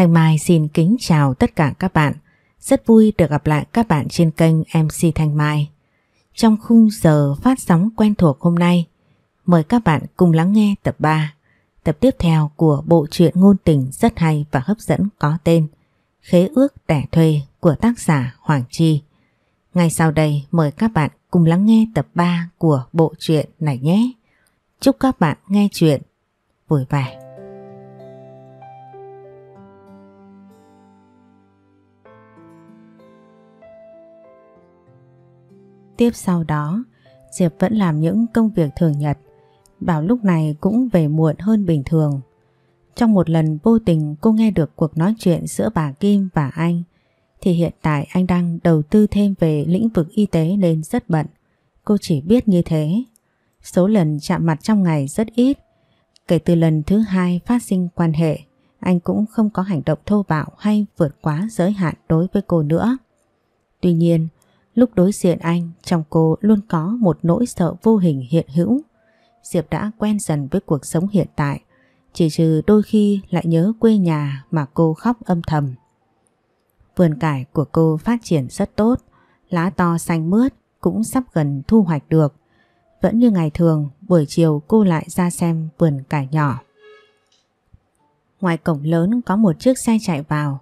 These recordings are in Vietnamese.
Thanh Mai xin kính chào tất cả các bạn. Rất vui được gặp lại các bạn trên kênh MC Thanh Mai. Trong khung giờ phát sóng quen thuộc hôm nay, mời các bạn cùng lắng nghe tập 3, tập tiếp theo của bộ truyện ngôn tình rất hay và hấp dẫn có tên Khế ước đẻ thuê của tác giả Hoàng Chi. Ngay sau đây mời các bạn cùng lắng nghe tập 3 của bộ truyện này nhé. Chúc các bạn nghe chuyện vui vẻ. tiếp sau đó, Diệp vẫn làm những công việc thường nhật. Bảo lúc này cũng về muộn hơn bình thường. Trong một lần vô tình cô nghe được cuộc nói chuyện giữa bà Kim và anh, thì hiện tại anh đang đầu tư thêm về lĩnh vực y tế nên rất bận. Cô chỉ biết như thế. Số lần chạm mặt trong ngày rất ít. Kể từ lần thứ hai phát sinh quan hệ, anh cũng không có hành động thô bạo hay vượt quá giới hạn đối với cô nữa. Tuy nhiên, Lúc đối diện anh, trong cô luôn có một nỗi sợ vô hình hiện hữu. Diệp đã quen dần với cuộc sống hiện tại, chỉ trừ đôi khi lại nhớ quê nhà mà cô khóc âm thầm. Vườn cải của cô phát triển rất tốt, lá to xanh mướt cũng sắp gần thu hoạch được. Vẫn như ngày thường, buổi chiều cô lại ra xem vườn cải nhỏ. Ngoài cổng lớn có một chiếc xe chạy vào,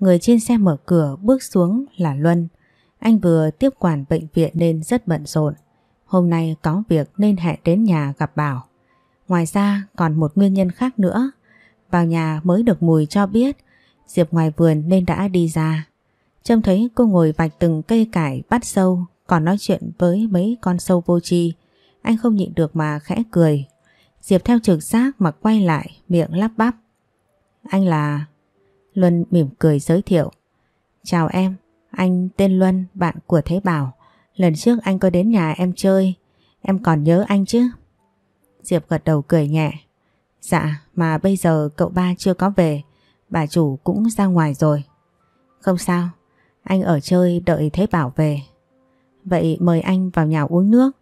người trên xe mở cửa bước xuống là Luân, anh vừa tiếp quản bệnh viện nên rất bận rộn. Hôm nay có việc nên hẹn đến nhà gặp Bảo. Ngoài ra còn một nguyên nhân khác nữa. Vào nhà mới được mùi cho biết Diệp ngoài vườn nên đã đi ra. Trông thấy cô ngồi vạch từng cây cải bắt sâu còn nói chuyện với mấy con sâu vô tri Anh không nhịn được mà khẽ cười. Diệp theo trực giác mà quay lại miệng lắp bắp. Anh là... Luân mỉm cười giới thiệu. Chào em, anh tên Luân, bạn của Thế Bảo. Lần trước anh có đến nhà em chơi, em còn nhớ anh chứ? Diệp gật đầu cười nhẹ. Dạ, mà bây giờ cậu ba chưa có về, bà chủ cũng ra ngoài rồi. Không sao, anh ở chơi đợi Thế Bảo về. Vậy mời anh vào nhà uống nước.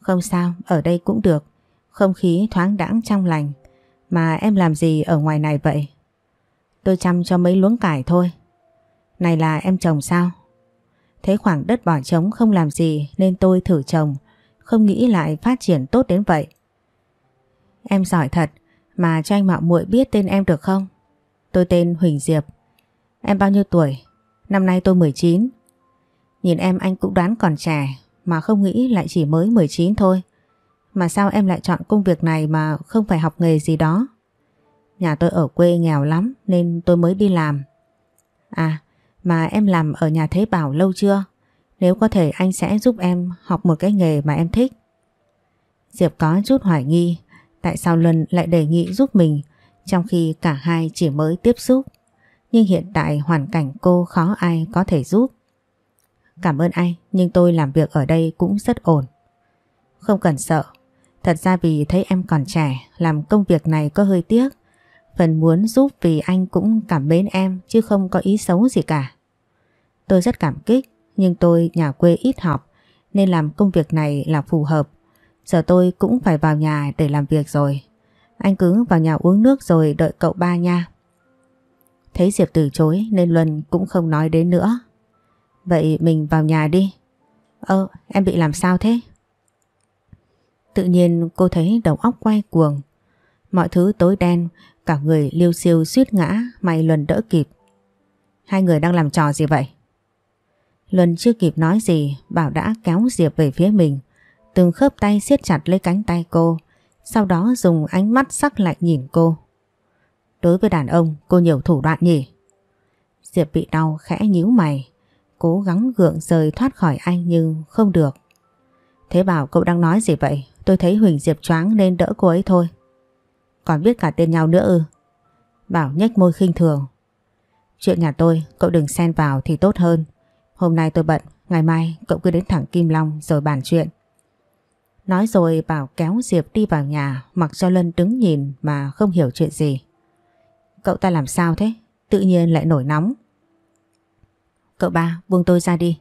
Không sao, ở đây cũng được. Không khí thoáng đãng trong lành. Mà em làm gì ở ngoài này vậy? Tôi chăm cho mấy luống cải thôi. Này là em chồng sao? Thế khoảng đất bỏ trống không làm gì nên tôi thử trồng, không nghĩ lại phát triển tốt đến vậy. Em giỏi thật, mà cho anh Mạo muội biết tên em được không? Tôi tên Huỳnh Diệp. Em bao nhiêu tuổi? Năm nay tôi 19. Nhìn em anh cũng đoán còn trẻ, mà không nghĩ lại chỉ mới 19 thôi. Mà sao em lại chọn công việc này mà không phải học nghề gì đó? Nhà tôi ở quê nghèo lắm nên tôi mới đi làm. À, mà em làm ở nhà Thế Bảo lâu chưa? Nếu có thể anh sẽ giúp em học một cái nghề mà em thích. Diệp có chút hoài nghi tại sao Luân lại đề nghị giúp mình trong khi cả hai chỉ mới tiếp xúc. Nhưng hiện tại hoàn cảnh cô khó ai có thể giúp. Cảm ơn anh, nhưng tôi làm việc ở đây cũng rất ổn. Không cần sợ, thật ra vì thấy em còn trẻ, làm công việc này có hơi tiếc. Phần muốn giúp vì anh cũng cảm mến em chứ không có ý xấu gì cả. Tôi rất cảm kích nhưng tôi nhà quê ít học nên làm công việc này là phù hợp. Giờ tôi cũng phải vào nhà để làm việc rồi. Anh cứ vào nhà uống nước rồi đợi cậu ba nha. Thấy Diệp từ chối nên Luân cũng không nói đến nữa. Vậy mình vào nhà đi. Ơ, em bị làm sao thế? Tự nhiên cô thấy đầu óc quay cuồng. Mọi thứ tối đen Cả người liêu siêu suýt ngã May Luân đỡ kịp Hai người đang làm trò gì vậy Luân chưa kịp nói gì Bảo đã kéo Diệp về phía mình Từng khớp tay siết chặt lấy cánh tay cô Sau đó dùng ánh mắt sắc lạnh nhìn cô Đối với đàn ông cô nhiều thủ đoạn nhỉ Diệp bị đau khẽ nhíu mày Cố gắng gượng rời thoát khỏi anh nhưng không được Thế bảo cậu đang nói gì vậy Tôi thấy Huỳnh Diệp choáng nên đỡ cô ấy thôi còn biết cả tên nhau nữa ư. Bảo nhếch môi khinh thường. Chuyện nhà tôi, cậu đừng xen vào thì tốt hơn. Hôm nay tôi bận, ngày mai cậu cứ đến thẳng Kim Long rồi bàn chuyện. Nói rồi Bảo kéo Diệp đi vào nhà mặc cho Lân đứng nhìn mà không hiểu chuyện gì. Cậu ta làm sao thế? Tự nhiên lại nổi nóng. Cậu ba buông tôi ra đi.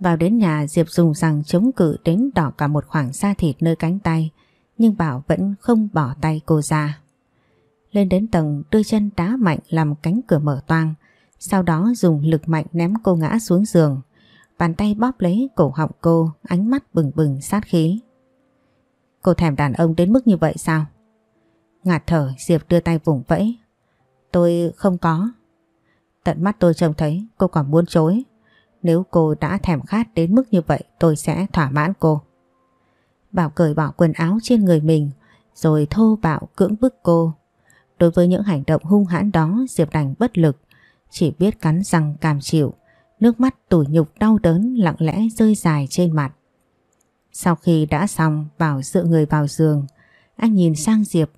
Vào đến nhà Diệp dùng rằng chống cự đến đỏ cả một khoảng da thịt nơi cánh tay nhưng Bảo vẫn không bỏ tay cô ra. Lên đến tầng đưa chân đá mạnh làm cánh cửa mở toang, sau đó dùng lực mạnh ném cô ngã xuống giường. Bàn tay bóp lấy cổ họng cô, ánh mắt bừng bừng sát khí. Cô thèm đàn ông đến mức như vậy sao? Ngạt thở Diệp đưa tay vùng vẫy. Tôi không có. Tận mắt tôi trông thấy cô còn muốn chối. Nếu cô đã thèm khát đến mức như vậy tôi sẽ thỏa mãn cô. Bảo cởi bỏ quần áo trên người mình rồi thô bạo cưỡng bức cô. Đối với những hành động hung hãn đó Diệp đành bất lực, chỉ biết cắn răng cam chịu, nước mắt tủi nhục đau đớn lặng lẽ rơi dài trên mặt. Sau khi đã xong Bảo dựa người vào giường, anh nhìn sang Diệp,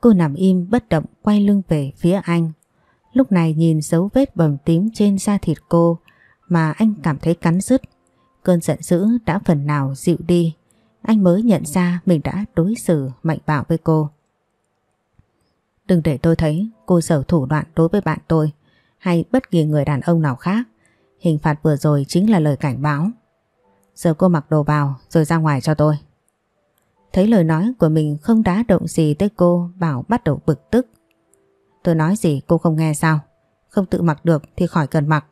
cô nằm im bất động quay lưng về phía anh. Lúc này nhìn dấu vết bầm tím trên da thịt cô mà anh cảm thấy cắn rứt. Cơn giận dữ đã phần nào dịu đi anh mới nhận ra mình đã đối xử mạnh bạo với cô. Đừng để tôi thấy cô sở thủ đoạn đối với bạn tôi hay bất kỳ người đàn ông nào khác. Hình phạt vừa rồi chính là lời cảnh báo. Giờ cô mặc đồ vào rồi ra ngoài cho tôi. Thấy lời nói của mình không đá động gì tới cô bảo bắt đầu bực tức. Tôi nói gì cô không nghe sao? Không tự mặc được thì khỏi cần mặc.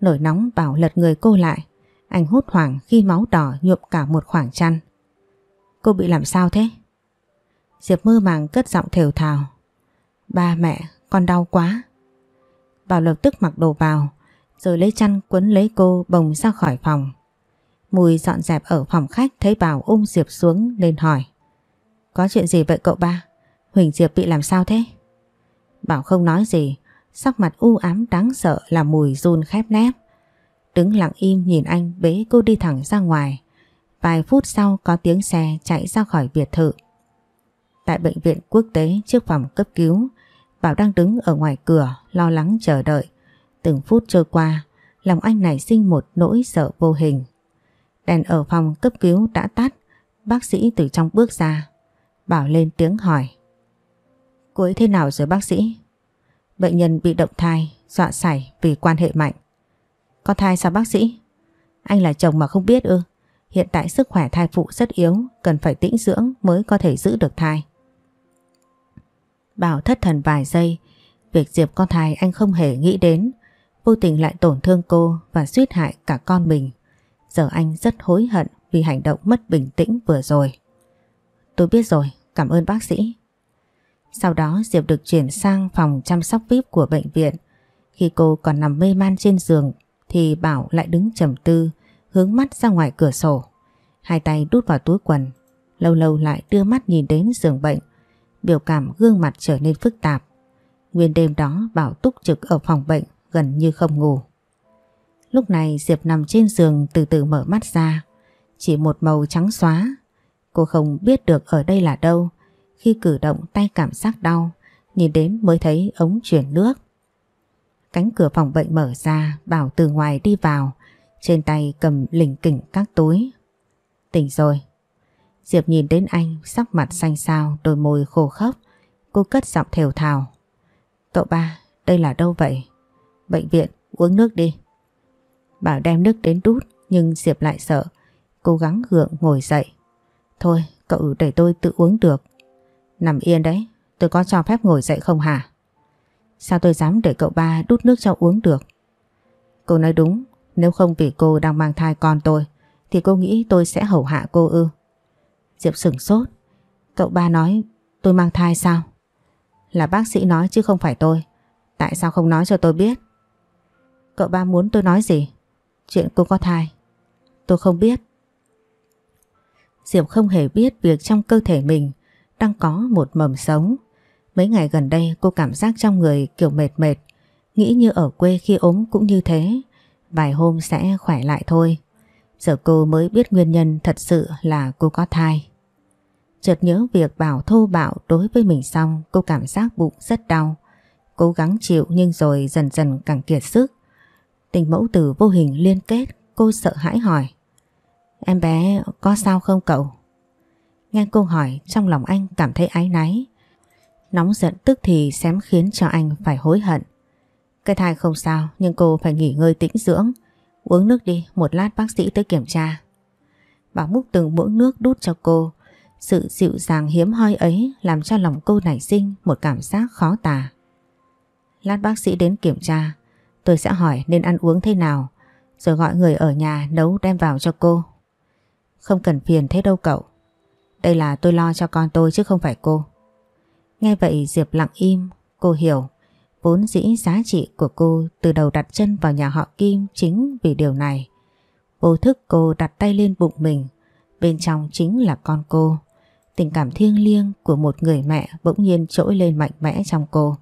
Nổi nóng bảo lật người cô lại anh hốt hoảng khi máu đỏ nhuộm cả một khoảng chăn. Cô bị làm sao thế? Diệp mơ màng cất giọng thều thào. Ba mẹ, con đau quá. Bảo lập tức mặc đồ vào, rồi lấy chăn quấn lấy cô bồng ra khỏi phòng. Mùi dọn dẹp ở phòng khách thấy Bảo ôm Diệp xuống nên hỏi. Có chuyện gì vậy cậu ba? Huỳnh Diệp bị làm sao thế? Bảo không nói gì, sắc mặt u ám đáng sợ là mùi run khép nép. Đứng lặng im nhìn anh bế cô đi thẳng ra ngoài. Vài phút sau có tiếng xe chạy ra khỏi biệt thự. Tại bệnh viện quốc tế trước phòng cấp cứu, Bảo đang đứng ở ngoài cửa lo lắng chờ đợi. Từng phút trôi qua, lòng anh nảy sinh một nỗi sợ vô hình. Đèn ở phòng cấp cứu đã tắt, bác sĩ từ trong bước ra. Bảo lên tiếng hỏi. Cô ấy thế nào rồi bác sĩ? Bệnh nhân bị động thai, dọa sảy vì quan hệ mạnh. Con thai sao bác sĩ? Anh là chồng mà không biết ư? Hiện tại sức khỏe thai phụ rất yếu, cần phải tĩnh dưỡng mới có thể giữ được thai. Bảo thất thần vài giây, việc Diệp con thai anh không hề nghĩ đến, vô tình lại tổn thương cô và suýt hại cả con mình. Giờ anh rất hối hận vì hành động mất bình tĩnh vừa rồi. Tôi biết rồi, cảm ơn bác sĩ. Sau đó Diệp được chuyển sang phòng chăm sóc VIP của bệnh viện. Khi cô còn nằm mê man trên giường thì Bảo lại đứng trầm tư, hướng mắt ra ngoài cửa sổ. Hai tay đút vào túi quần, lâu lâu lại đưa mắt nhìn đến giường bệnh, biểu cảm gương mặt trở nên phức tạp. Nguyên đêm đó Bảo túc trực ở phòng bệnh gần như không ngủ. Lúc này Diệp nằm trên giường từ từ mở mắt ra, chỉ một màu trắng xóa. Cô không biết được ở đây là đâu, khi cử động tay cảm giác đau, nhìn đến mới thấy ống chuyển nước. Cánh cửa phòng bệnh mở ra, Bảo từ ngoài đi vào, trên tay cầm lỉnh kỉnh các túi. Tỉnh rồi. Diệp nhìn đến anh, sắc mặt xanh xao, đôi môi khô khốc. Cô cất giọng thều thào. Cậu ba, đây là đâu vậy? Bệnh viện, uống nước đi. Bảo đem nước đến đút, nhưng Diệp lại sợ. Cố gắng gượng ngồi dậy. Thôi, cậu để tôi tự uống được. Nằm yên đấy, tôi có cho phép ngồi dậy không hả? Sao tôi dám để cậu ba đút nước cho uống được? Cô nói đúng, nếu không vì cô đang mang thai con tôi, thì cô nghĩ tôi sẽ hầu hạ cô ư. Diệp sửng sốt, cậu ba nói tôi mang thai sao? Là bác sĩ nói chứ không phải tôi, tại sao không nói cho tôi biết? Cậu ba muốn tôi nói gì? Chuyện cô có thai, tôi không biết. Diệp không hề biết việc trong cơ thể mình đang có một mầm sống Mấy ngày gần đây cô cảm giác trong người kiểu mệt mệt, nghĩ như ở quê khi ốm cũng như thế, vài hôm sẽ khỏe lại thôi. Giờ cô mới biết nguyên nhân thật sự là cô có thai. Chợt nhớ việc bảo thô bạo đối với mình xong, cô cảm giác bụng rất đau. Cố gắng chịu nhưng rồi dần dần càng kiệt sức. Tình mẫu tử vô hình liên kết, cô sợ hãi hỏi. Em bé có sao không cậu? Nghe cô hỏi trong lòng anh cảm thấy áy náy. Nóng giận tức thì xém khiến cho anh phải hối hận Cái thai không sao Nhưng cô phải nghỉ ngơi tĩnh dưỡng Uống nước đi Một lát bác sĩ tới kiểm tra Bảo múc từng muỗng nước đút cho cô Sự dịu dàng hiếm hoi ấy Làm cho lòng cô nảy sinh Một cảm giác khó tả Lát bác sĩ đến kiểm tra Tôi sẽ hỏi nên ăn uống thế nào Rồi gọi người ở nhà nấu đem vào cho cô Không cần phiền thế đâu cậu Đây là tôi lo cho con tôi chứ không phải cô Nghe vậy Diệp lặng im, cô hiểu. Vốn dĩ giá trị của cô từ đầu đặt chân vào nhà họ Kim chính vì điều này. Vô thức cô đặt tay lên bụng mình, bên trong chính là con cô. Tình cảm thiêng liêng của một người mẹ bỗng nhiên trỗi lên mạnh mẽ trong cô.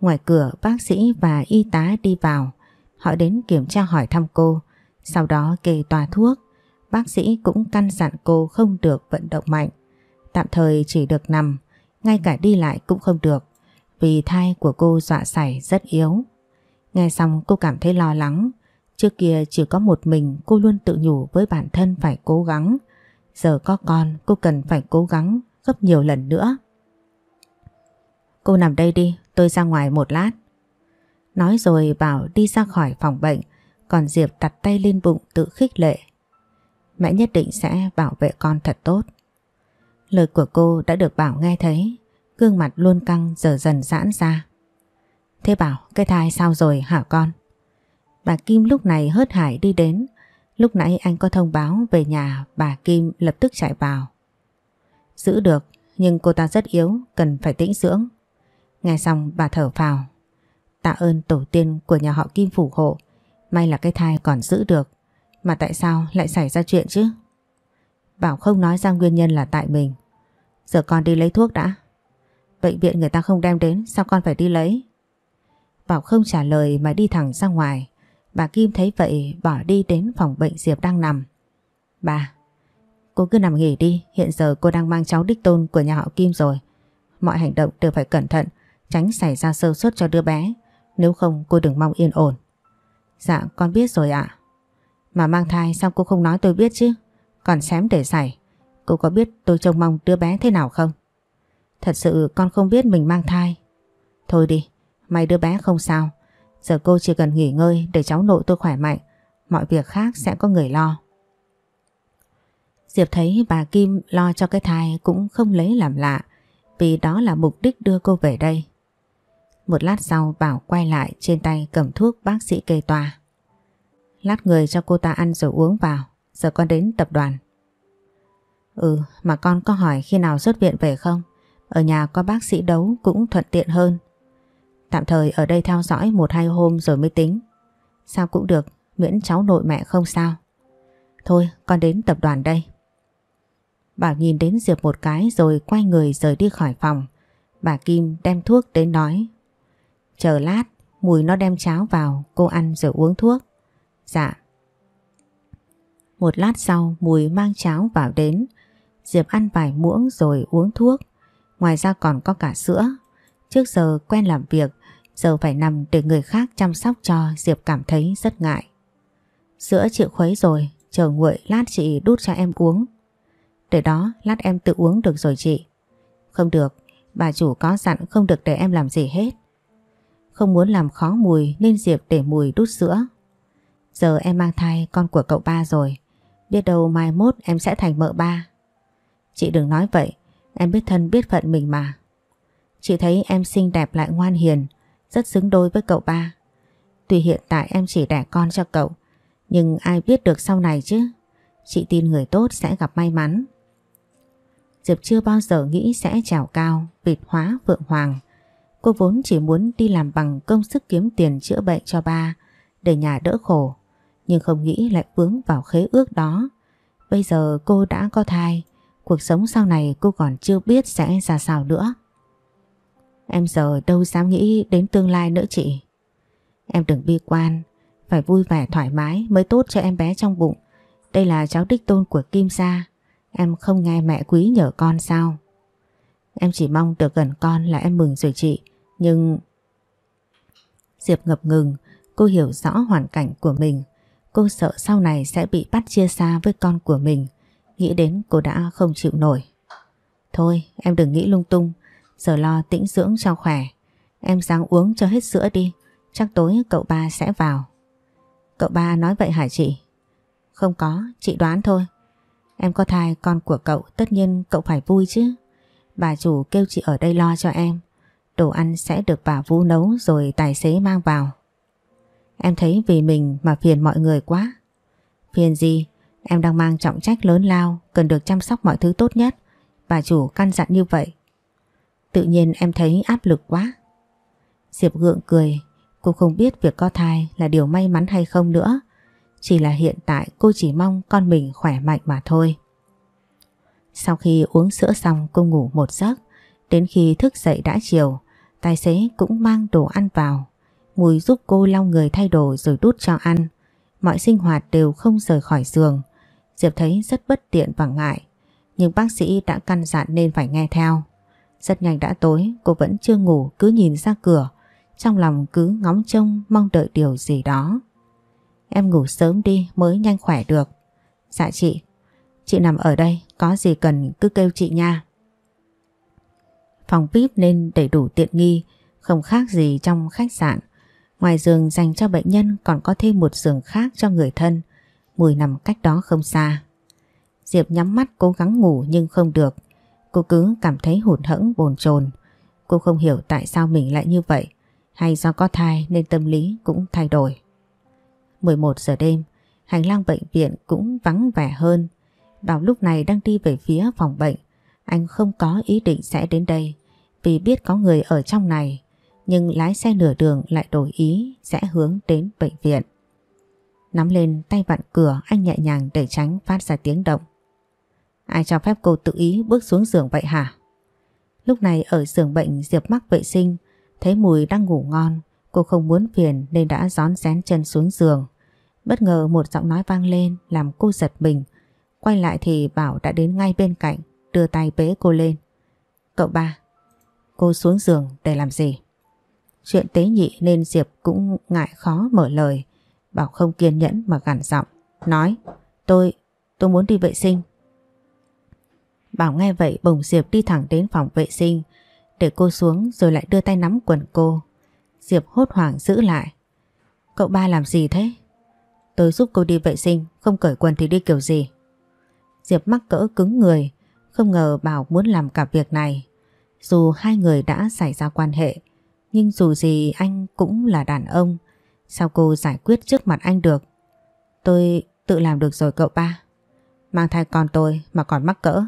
Ngoài cửa bác sĩ và y tá đi vào, họ đến kiểm tra hỏi thăm cô, sau đó kê toa thuốc. Bác sĩ cũng căn dặn cô không được vận động mạnh, tạm thời chỉ được nằm ngay cả đi lại cũng không được vì thai của cô dọa sảy rất yếu. Nghe xong cô cảm thấy lo lắng, trước kia chỉ có một mình cô luôn tự nhủ với bản thân phải cố gắng, giờ có con cô cần phải cố gắng gấp nhiều lần nữa. Cô nằm đây đi, tôi ra ngoài một lát. Nói rồi bảo đi ra khỏi phòng bệnh, còn Diệp đặt tay lên bụng tự khích lệ. Mẹ nhất định sẽ bảo vệ con thật tốt. Lời của cô đã được Bảo nghe thấy, gương mặt luôn căng giờ dần giãn ra. Thế Bảo, cái thai sao rồi hả con? Bà Kim lúc này hớt hải đi đến, lúc nãy anh có thông báo về nhà bà Kim lập tức chạy vào. Giữ được, nhưng cô ta rất yếu, cần phải tĩnh dưỡng. Nghe xong bà thở phào. Tạ ơn tổ tiên của nhà họ Kim phù hộ, may là cái thai còn giữ được. Mà tại sao lại xảy ra chuyện chứ? Bảo không nói ra nguyên nhân là tại mình Giờ con đi lấy thuốc đã Bệnh viện người ta không đem đến Sao con phải đi lấy Bảo không trả lời mà đi thẳng ra ngoài Bà Kim thấy vậy bỏ đi đến phòng bệnh Diệp đang nằm Bà Cô cứ nằm nghỉ đi Hiện giờ cô đang mang cháu đích tôn của nhà họ Kim rồi Mọi hành động đều phải cẩn thận Tránh xảy ra sơ suất cho đứa bé Nếu không cô đừng mong yên ổn Dạ con biết rồi ạ Mà mang thai sao cô không nói tôi biết chứ Còn xém để xảy Cô có biết tôi trông mong đứa bé thế nào không? Thật sự con không biết mình mang thai. Thôi đi, may đứa bé không sao. Giờ cô chỉ cần nghỉ ngơi để cháu nội tôi khỏe mạnh. Mọi việc khác sẽ có người lo. Diệp thấy bà Kim lo cho cái thai cũng không lấy làm lạ vì đó là mục đích đưa cô về đây. Một lát sau Bảo quay lại trên tay cầm thuốc bác sĩ kê toa. Lát người cho cô ta ăn rồi uống vào, giờ con đến tập đoàn. Ừ, mà con có hỏi khi nào xuất viện về không? Ở nhà có bác sĩ đấu cũng thuận tiện hơn. Tạm thời ở đây theo dõi một hai hôm rồi mới tính. Sao cũng được, miễn cháu nội mẹ không sao. Thôi, con đến tập đoàn đây. Bảo nhìn đến Diệp một cái rồi quay người rời đi khỏi phòng. Bà Kim đem thuốc đến nói. Chờ lát, mùi nó đem cháo vào, cô ăn rồi uống thuốc. Dạ. Một lát sau, mùi mang cháo vào đến. Diệp ăn vài muỗng rồi uống thuốc. Ngoài ra còn có cả sữa. Trước giờ quen làm việc, giờ phải nằm để người khác chăm sóc cho Diệp cảm thấy rất ngại. Sữa chịu khuấy rồi, chờ nguội lát chị đút cho em uống. Để đó lát em tự uống được rồi chị. Không được, bà chủ có dặn không được để em làm gì hết. Không muốn làm khó mùi nên Diệp để mùi đút sữa. Giờ em mang thai con của cậu ba rồi. Biết đâu mai mốt em sẽ thành mợ ba. Chị đừng nói vậy, em biết thân biết phận mình mà. Chị thấy em xinh đẹp lại ngoan hiền, rất xứng đôi với cậu ba. Tuy hiện tại em chỉ đẻ con cho cậu, nhưng ai biết được sau này chứ. Chị tin người tốt sẽ gặp may mắn. Diệp chưa bao giờ nghĩ sẽ trèo cao, vịt hóa vượng hoàng. Cô vốn chỉ muốn đi làm bằng công sức kiếm tiền chữa bệnh cho ba, để nhà đỡ khổ. Nhưng không nghĩ lại vướng vào khế ước đó. Bây giờ cô đã có thai, Cuộc sống sau này cô còn chưa biết sẽ ra sao nữa. Em giờ đâu dám nghĩ đến tương lai nữa chị. Em đừng bi quan, phải vui vẻ thoải mái mới tốt cho em bé trong bụng. Đây là cháu đích tôn của Kim Sa. Em không nghe mẹ quý nhờ con sao? Em chỉ mong được gần con là em mừng rồi chị. Nhưng... Diệp ngập ngừng, cô hiểu rõ hoàn cảnh của mình. Cô sợ sau này sẽ bị bắt chia xa với con của mình. Nghĩ đến cô đã không chịu nổi Thôi em đừng nghĩ lung tung Giờ lo tĩnh dưỡng cho khỏe Em ráng uống cho hết sữa đi Chắc tối cậu ba sẽ vào Cậu ba nói vậy hả chị? Không có, chị đoán thôi Em có thai con của cậu Tất nhiên cậu phải vui chứ Bà chủ kêu chị ở đây lo cho em Đồ ăn sẽ được bà Vũ nấu Rồi tài xế mang vào Em thấy vì mình mà phiền mọi người quá Phiền gì Em đang mang trọng trách lớn lao, cần được chăm sóc mọi thứ tốt nhất. Bà chủ căn dặn như vậy. Tự nhiên em thấy áp lực quá. Diệp gượng cười, cô không biết việc có thai là điều may mắn hay không nữa. Chỉ là hiện tại cô chỉ mong con mình khỏe mạnh mà thôi. Sau khi uống sữa xong cô ngủ một giấc, đến khi thức dậy đã chiều, tài xế cũng mang đồ ăn vào. Mùi giúp cô lau người thay đồ rồi đút cho ăn. Mọi sinh hoạt đều không rời khỏi giường. Diệp thấy rất bất tiện và ngại, nhưng bác sĩ đã căn dặn nên phải nghe theo. Rất nhanh đã tối, cô vẫn chưa ngủ cứ nhìn ra cửa, trong lòng cứ ngóng trông mong đợi điều gì đó. Em ngủ sớm đi mới nhanh khỏe được. Dạ chị, chị nằm ở đây, có gì cần cứ kêu chị nha. Phòng VIP nên đầy đủ tiện nghi, không khác gì trong khách sạn. Ngoài giường dành cho bệnh nhân còn có thêm một giường khác cho người thân. Mùi nằm cách đó không xa. Diệp nhắm mắt cố gắng ngủ nhưng không được. Cô cứ cảm thấy hụt hẫng bồn chồn. Cô không hiểu tại sao mình lại như vậy. Hay do có thai nên tâm lý cũng thay đổi. 11 giờ đêm, hành lang bệnh viện cũng vắng vẻ hơn. Bảo lúc này đang đi về phía phòng bệnh. Anh không có ý định sẽ đến đây vì biết có người ở trong này. Nhưng lái xe nửa đường lại đổi ý sẽ hướng đến bệnh viện. Nắm lên tay vặn cửa anh nhẹ nhàng để tránh phát ra tiếng động. Ai cho phép cô tự ý bước xuống giường vậy hả? Lúc này ở giường bệnh Diệp mắc vệ sinh, thấy Mùi đang ngủ ngon, cô không muốn phiền nên đã gión rén chân xuống giường. Bất ngờ một giọng nói vang lên làm cô giật mình. Quay lại thì Bảo đã đến ngay bên cạnh, đưa tay bế cô lên. Cậu ba, cô xuống giường để làm gì? Chuyện tế nhị nên Diệp cũng ngại khó mở lời. Bảo không kiên nhẫn mà gằn giọng Nói tôi, tôi muốn đi vệ sinh Bảo nghe vậy bồng Diệp đi thẳng đến phòng vệ sinh Để cô xuống rồi lại đưa tay nắm quần cô Diệp hốt hoảng giữ lại Cậu ba làm gì thế? Tôi giúp cô đi vệ sinh Không cởi quần thì đi kiểu gì Diệp mắc cỡ cứng người Không ngờ Bảo muốn làm cả việc này Dù hai người đã xảy ra quan hệ Nhưng dù gì anh cũng là đàn ông Sao cô giải quyết trước mặt anh được? Tôi tự làm được rồi cậu ba. Mang thai con tôi mà còn mắc cỡ.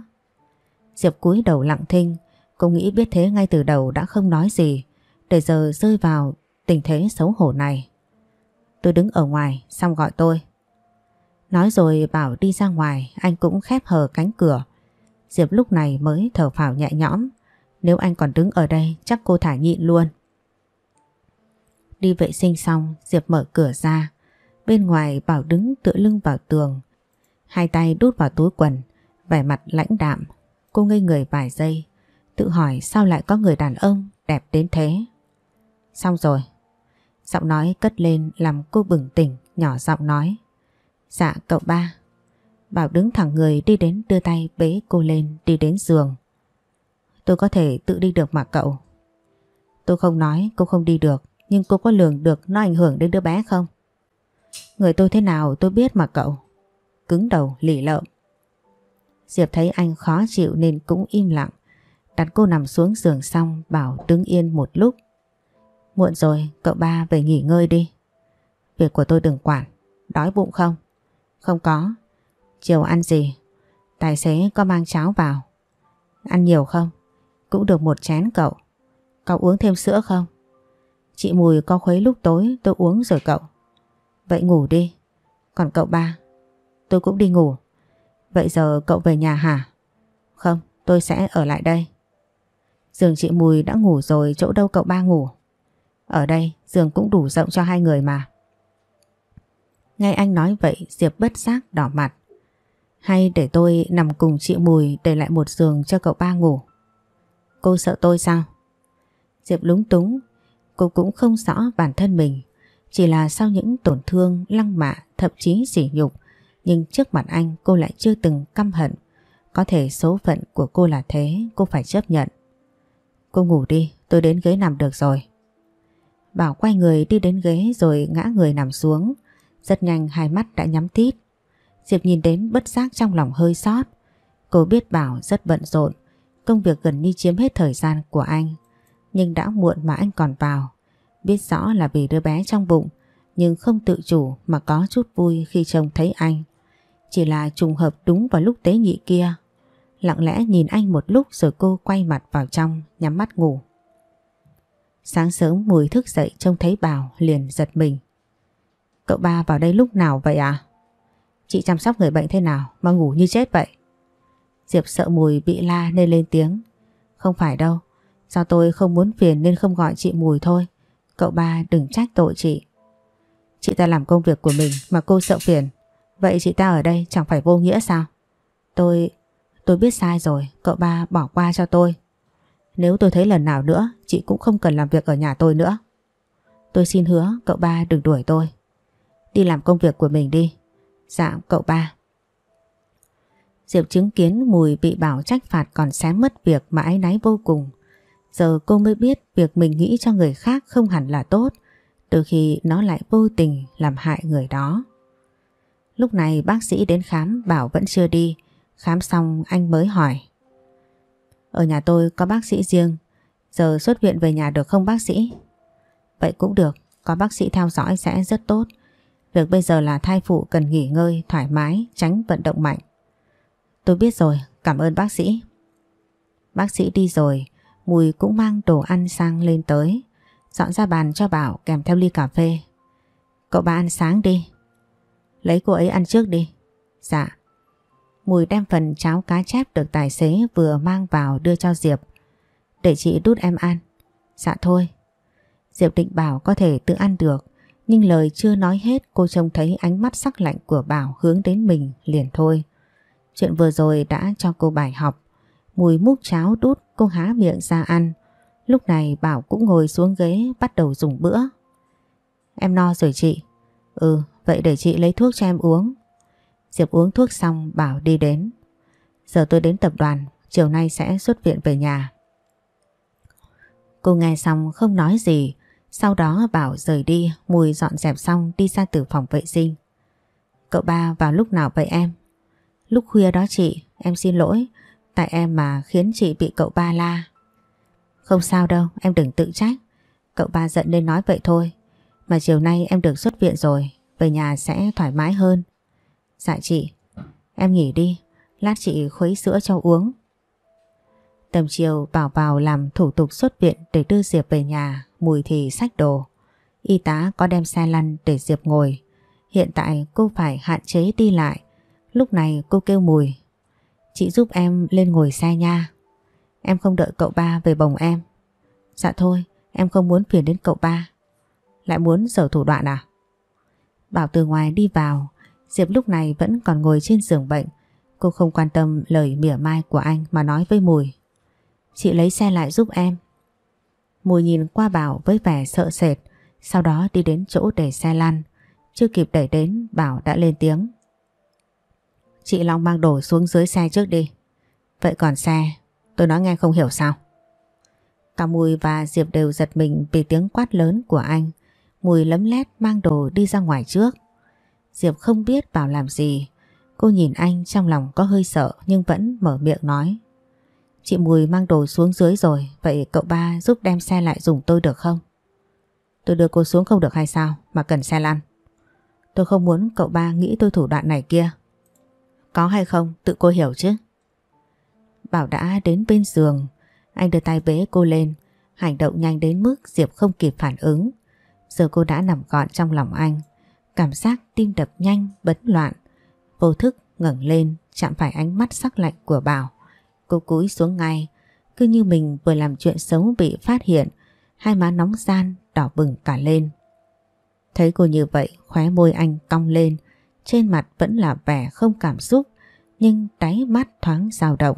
Diệp cúi đầu lặng thinh, cô nghĩ biết thế ngay từ đầu đã không nói gì, để giờ rơi vào tình thế xấu hổ này. Tôi đứng ở ngoài, xong gọi tôi. Nói rồi bảo đi ra ngoài, anh cũng khép hờ cánh cửa. Diệp lúc này mới thở phào nhẹ nhõm. Nếu anh còn đứng ở đây chắc cô thả nhịn luôn. Đi vệ sinh xong Diệp mở cửa ra Bên ngoài Bảo đứng tựa lưng vào tường Hai tay đút vào túi quần Vẻ mặt lãnh đạm Cô ngây người vài giây Tự hỏi sao lại có người đàn ông đẹp đến thế Xong rồi Giọng nói cất lên làm cô bừng tỉnh Nhỏ giọng nói Dạ cậu ba Bảo đứng thẳng người đi đến đưa tay bế cô lên đi đến giường Tôi có thể tự đi được mà cậu Tôi không nói cô không đi được nhưng cô có lường được nó ảnh hưởng đến đứa bé không? Người tôi thế nào tôi biết mà cậu Cứng đầu lì lợm Diệp thấy anh khó chịu nên cũng im lặng Đặt cô nằm xuống giường xong bảo đứng yên một lúc Muộn rồi cậu ba về nghỉ ngơi đi Việc của tôi đừng quản Đói bụng không? Không có Chiều ăn gì? Tài xế có mang cháo vào Ăn nhiều không? Cũng được một chén cậu Cậu uống thêm sữa không? Chị Mùi có khuấy lúc tối tôi uống rồi cậu Vậy ngủ đi Còn cậu ba Tôi cũng đi ngủ Vậy giờ cậu về nhà hả Không tôi sẽ ở lại đây Giường chị Mùi đã ngủ rồi chỗ đâu cậu ba ngủ Ở đây giường cũng đủ rộng cho hai người mà ngay anh nói vậy Diệp bất giác đỏ mặt Hay để tôi nằm cùng chị Mùi để lại một giường cho cậu ba ngủ Cô sợ tôi sao? Diệp lúng túng Cô cũng không rõ bản thân mình Chỉ là sau những tổn thương Lăng mạ thậm chí sỉ nhục Nhưng trước mặt anh cô lại chưa từng căm hận Có thể số phận của cô là thế Cô phải chấp nhận Cô ngủ đi tôi đến ghế nằm được rồi Bảo quay người đi đến ghế Rồi ngã người nằm xuống Rất nhanh hai mắt đã nhắm tít Diệp nhìn đến bất giác trong lòng hơi sót Cô biết Bảo rất bận rộn Công việc gần như chiếm hết thời gian của anh nhưng đã muộn mà anh còn vào. Biết rõ là vì đứa bé trong bụng, nhưng không tự chủ mà có chút vui khi chồng thấy anh. Chỉ là trùng hợp đúng vào lúc tế nhị kia. Lặng lẽ nhìn anh một lúc rồi cô quay mặt vào trong, nhắm mắt ngủ. Sáng sớm Mùi thức dậy trông thấy Bảo liền giật mình. Cậu ba vào đây lúc nào vậy à? Chị chăm sóc người bệnh thế nào mà ngủ như chết vậy? Diệp sợ Mùi bị la nên lên tiếng. Không phải đâu, Do tôi không muốn phiền nên không gọi chị Mùi thôi Cậu ba đừng trách tội chị Chị ta làm công việc của mình mà cô sợ phiền Vậy chị ta ở đây chẳng phải vô nghĩa sao Tôi... tôi biết sai rồi Cậu ba bỏ qua cho tôi Nếu tôi thấy lần nào nữa Chị cũng không cần làm việc ở nhà tôi nữa Tôi xin hứa cậu ba đừng đuổi tôi Đi làm công việc của mình đi Dạ cậu ba Diệp chứng kiến Mùi bị bảo trách phạt còn xém mất việc mà ái náy vô cùng Giờ cô mới biết việc mình nghĩ cho người khác không hẳn là tốt, từ khi nó lại vô tình làm hại người đó. Lúc này bác sĩ đến khám bảo vẫn chưa đi, khám xong anh mới hỏi. Ở nhà tôi có bác sĩ riêng, giờ xuất viện về nhà được không bác sĩ? Vậy cũng được, có bác sĩ theo dõi sẽ rất tốt. Việc bây giờ là thai phụ cần nghỉ ngơi, thoải mái, tránh vận động mạnh. Tôi biết rồi, cảm ơn bác sĩ. Bác sĩ đi rồi, Mùi cũng mang đồ ăn sang lên tới Dọn ra bàn cho Bảo kèm theo ly cà phê Cậu ba ăn sáng đi Lấy cô ấy ăn trước đi Dạ Mùi đem phần cháo cá chép được tài xế vừa mang vào đưa cho Diệp Để chị đút em ăn Dạ thôi Diệp định bảo có thể tự ăn được Nhưng lời chưa nói hết cô trông thấy ánh mắt sắc lạnh của Bảo hướng đến mình liền thôi Chuyện vừa rồi đã cho cô bài học Mùi múc cháo đút cô há miệng ra ăn. Lúc này Bảo cũng ngồi xuống ghế bắt đầu dùng bữa. Em no rồi chị. Ừ, vậy để chị lấy thuốc cho em uống. Diệp uống thuốc xong Bảo đi đến. Giờ tôi đến tập đoàn, chiều nay sẽ xuất viện về nhà. Cô nghe xong không nói gì, sau đó Bảo rời đi, Mùi dọn dẹp xong đi ra từ phòng vệ sinh. Cậu ba vào lúc nào vậy em? Lúc khuya đó chị, em xin lỗi, Tại em mà khiến chị bị cậu ba la Không sao đâu em đừng tự trách Cậu ba giận nên nói vậy thôi Mà chiều nay em được xuất viện rồi Về nhà sẽ thoải mái hơn Dạ chị Em nghỉ đi Lát chị khuấy sữa cho uống Tầm chiều Bảo vào làm thủ tục xuất viện để đưa Diệp về nhà, Mùi thì sách đồ. Y tá có đem xe lăn để Diệp ngồi. Hiện tại cô phải hạn chế đi lại. Lúc này cô kêu Mùi Chị giúp em lên ngồi xe nha Em không đợi cậu ba về bồng em Dạ thôi Em không muốn phiền đến cậu ba Lại muốn giở thủ đoạn à Bảo từ ngoài đi vào Diệp lúc này vẫn còn ngồi trên giường bệnh Cô không quan tâm lời mỉa mai của anh Mà nói với Mùi Chị lấy xe lại giúp em Mùi nhìn qua Bảo với vẻ sợ sệt Sau đó đi đến chỗ để xe lăn Chưa kịp đẩy đến Bảo đã lên tiếng Chị Long mang đồ xuống dưới xe trước đi Vậy còn xe Tôi nói nghe không hiểu sao Cả Mùi và Diệp đều giật mình Vì tiếng quát lớn của anh Mùi lấm lét mang đồ đi ra ngoài trước Diệp không biết bảo làm gì Cô nhìn anh trong lòng có hơi sợ Nhưng vẫn mở miệng nói Chị Mùi mang đồ xuống dưới rồi Vậy cậu ba giúp đem xe lại dùng tôi được không? Tôi đưa cô xuống không được hay sao Mà cần xe lăn Tôi không muốn cậu ba nghĩ tôi thủ đoạn này kia có hay không tự cô hiểu chứ Bảo đã đến bên giường Anh đưa tay bế cô lên Hành động nhanh đến mức Diệp không kịp phản ứng Giờ cô đã nằm gọn trong lòng anh Cảm giác tim đập nhanh bấn loạn Vô thức ngẩng lên Chạm phải ánh mắt sắc lạnh của Bảo Cô cúi xuống ngay Cứ như mình vừa làm chuyện xấu bị phát hiện Hai má nóng gian đỏ bừng cả lên Thấy cô như vậy khóe môi anh cong lên trên mặt vẫn là vẻ không cảm xúc nhưng đáy mắt thoáng dao động.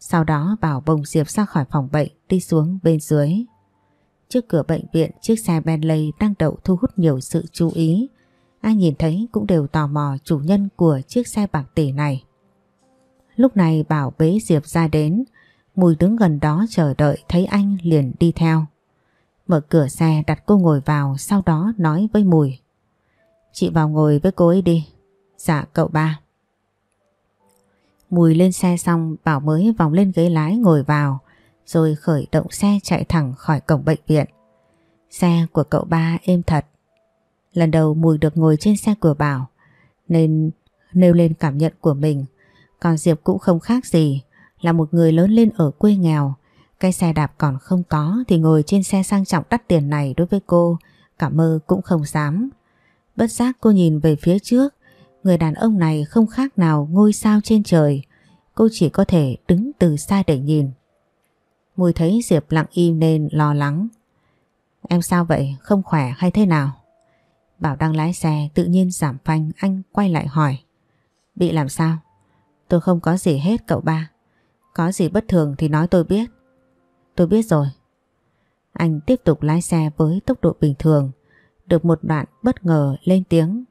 Sau đó bảo bồng Diệp ra khỏi phòng bệnh đi xuống bên dưới. Trước cửa bệnh viện chiếc xe Bentley đang đậu thu hút nhiều sự chú ý. Ai nhìn thấy cũng đều tò mò chủ nhân của chiếc xe bạc tỷ này. Lúc này bảo bế Diệp ra đến, Mùi đứng gần đó chờ đợi thấy anh liền đi theo. Mở cửa xe đặt cô ngồi vào sau đó nói với Mùi. Chị vào ngồi với cô ấy đi, Dạ cậu ba. Mùi lên xe xong Bảo mới vòng lên ghế lái ngồi vào rồi khởi động xe chạy thẳng khỏi cổng bệnh viện. Xe của cậu ba êm thật. Lần đầu Mùi được ngồi trên xe của Bảo nên nêu lên cảm nhận của mình. Còn Diệp cũng không khác gì là một người lớn lên ở quê nghèo. Cái xe đạp còn không có thì ngồi trên xe sang trọng đắt tiền này đối với cô cả mơ cũng không dám. Bất giác cô nhìn về phía trước Người đàn ông này không khác nào ngôi sao trên trời Cô chỉ có thể đứng từ xa để nhìn Mùi thấy Diệp lặng im nên lo lắng Em sao vậy? Không khỏe hay thế nào? Bảo đang lái xe tự nhiên giảm phanh anh quay lại hỏi Bị làm sao? Tôi không có gì hết cậu ba Có gì bất thường thì nói tôi biết Tôi biết rồi Anh tiếp tục lái xe với tốc độ bình thường Được một đoạn bất ngờ lên tiếng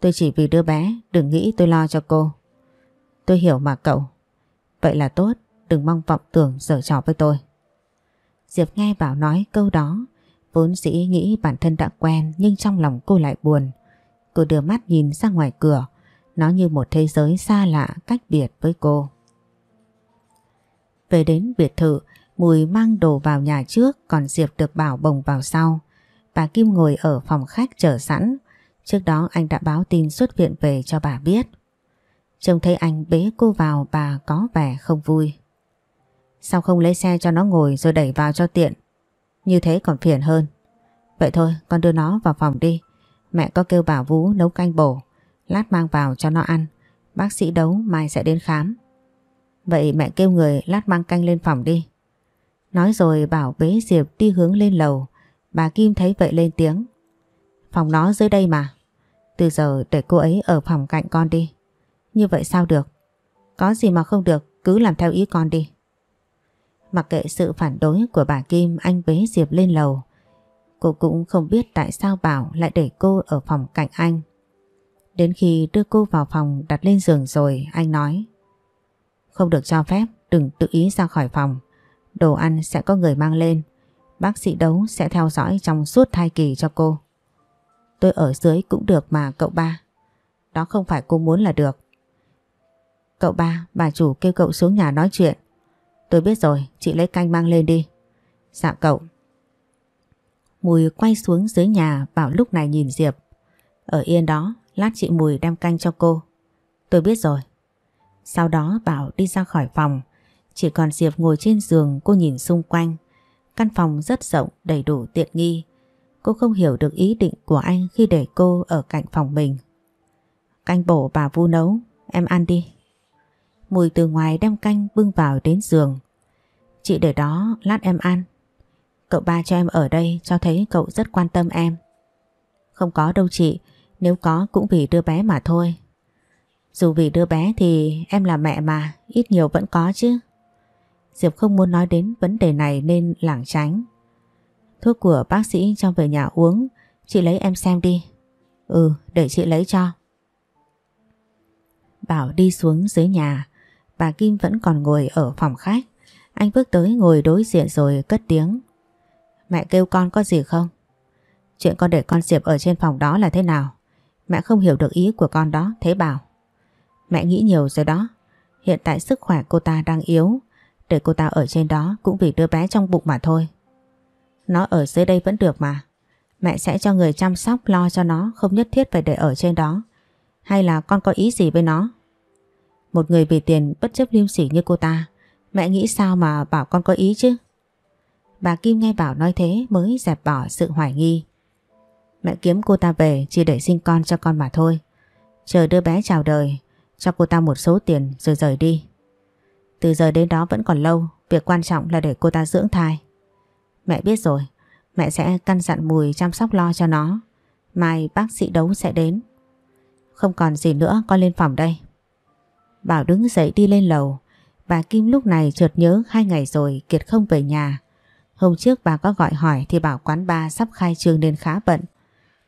Tôi chỉ vì đứa bé, đừng nghĩ tôi lo cho cô. Tôi hiểu mà cậu. Vậy là tốt, đừng mong vọng tưởng giở trò với tôi. Diệp nghe Bảo nói câu đó, vốn dĩ nghĩ bản thân đã quen nhưng trong lòng cô lại buồn. Cô đưa mắt nhìn ra ngoài cửa, nó như một thế giới xa lạ cách biệt với cô. Về đến biệt thự, Mùi mang đồ vào nhà trước còn Diệp được Bảo bồng vào sau. Bà Kim ngồi ở phòng khách chờ sẵn, Trước đó anh đã báo tin xuất viện về cho bà biết. Trông thấy anh bế cô vào bà có vẻ không vui. Sao không lấy xe cho nó ngồi rồi đẩy vào cho tiện? Như thế còn phiền hơn. Vậy thôi con đưa nó vào phòng đi. Mẹ có kêu bà Vũ nấu canh bổ. Lát mang vào cho nó ăn. Bác sĩ đấu mai sẽ đến khám. Vậy mẹ kêu người lát mang canh lên phòng đi. Nói rồi bảo bế Diệp đi hướng lên lầu. Bà Kim thấy vậy lên tiếng. Phòng nó dưới đây mà. Từ giờ để cô ấy ở phòng cạnh con đi. Như vậy sao được? Có gì mà không được, cứ làm theo ý con đi. Mặc kệ sự phản đối của bà Kim, anh bế Diệp lên lầu. Cô cũng không biết tại sao Bảo lại để cô ở phòng cạnh anh. Đến khi đưa cô vào phòng đặt lên giường rồi, anh nói. Không được cho phép, đừng tự ý ra khỏi phòng. Đồ ăn sẽ có người mang lên. Bác sĩ đấu sẽ theo dõi trong suốt thai kỳ cho cô. Tôi ở dưới cũng được mà cậu ba. Đó không phải cô muốn là được. Cậu ba, bà chủ kêu cậu xuống nhà nói chuyện. Tôi biết rồi, chị lấy canh mang lên đi. Dạ cậu. Mùi quay xuống dưới nhà bảo lúc này nhìn Diệp. Ở yên đó, lát chị Mùi đem canh cho cô. Tôi biết rồi. Sau đó Bảo đi ra khỏi phòng. Chỉ còn Diệp ngồi trên giường cô nhìn xung quanh. Căn phòng rất rộng, đầy đủ tiện nghi. Cô không hiểu được ý định của anh khi để cô ở cạnh phòng mình. Canh bổ bà Vu nấu, em ăn đi. Mùi từ ngoài đem canh bưng vào đến giường. Chị để đó, lát em ăn. Cậu ba cho em ở đây cho thấy cậu rất quan tâm em. Không có đâu chị, nếu có cũng vì đứa bé mà thôi. Dù vì đứa bé thì em là mẹ mà, ít nhiều vẫn có chứ. Diệp không muốn nói đến vấn đề này nên lảng tránh. Thuốc của bác sĩ cho về nhà uống Chị lấy em xem đi Ừ để chị lấy cho Bảo đi xuống dưới nhà Bà Kim vẫn còn ngồi ở phòng khách Anh bước tới ngồi đối diện rồi cất tiếng Mẹ kêu con có gì không? Chuyện con để con Diệp ở trên phòng đó là thế nào? Mẹ không hiểu được ý của con đó Thế bảo Mẹ nghĩ nhiều rồi đó Hiện tại sức khỏe cô ta đang yếu Để cô ta ở trên đó cũng vì đứa bé trong bụng mà thôi nó ở dưới đây vẫn được mà. Mẹ sẽ cho người chăm sóc lo cho nó không nhất thiết phải để ở trên đó. Hay là con có ý gì với nó? Một người vì tiền bất chấp liêm sỉ như cô ta, mẹ nghĩ sao mà bảo con có ý chứ? Bà Kim nghe Bảo nói thế mới dẹp bỏ sự hoài nghi. Mẹ kiếm cô ta về chỉ để sinh con cho con mà thôi. Chờ đưa bé chào đời, cho cô ta một số tiền rồi rời đi. Từ giờ đến đó vẫn còn lâu, việc quan trọng là để cô ta dưỡng thai. Mẹ biết rồi, mẹ sẽ căn dặn Mùi chăm sóc lo cho nó. Mai bác sĩ đấu sẽ đến. Không còn gì nữa, con lên phòng đây. Bảo đứng dậy đi lên lầu. Bà Kim lúc này chợt nhớ hai ngày rồi Kiệt không về nhà. Hôm trước bà có gọi hỏi thì bảo quán ba sắp khai trương nên khá bận.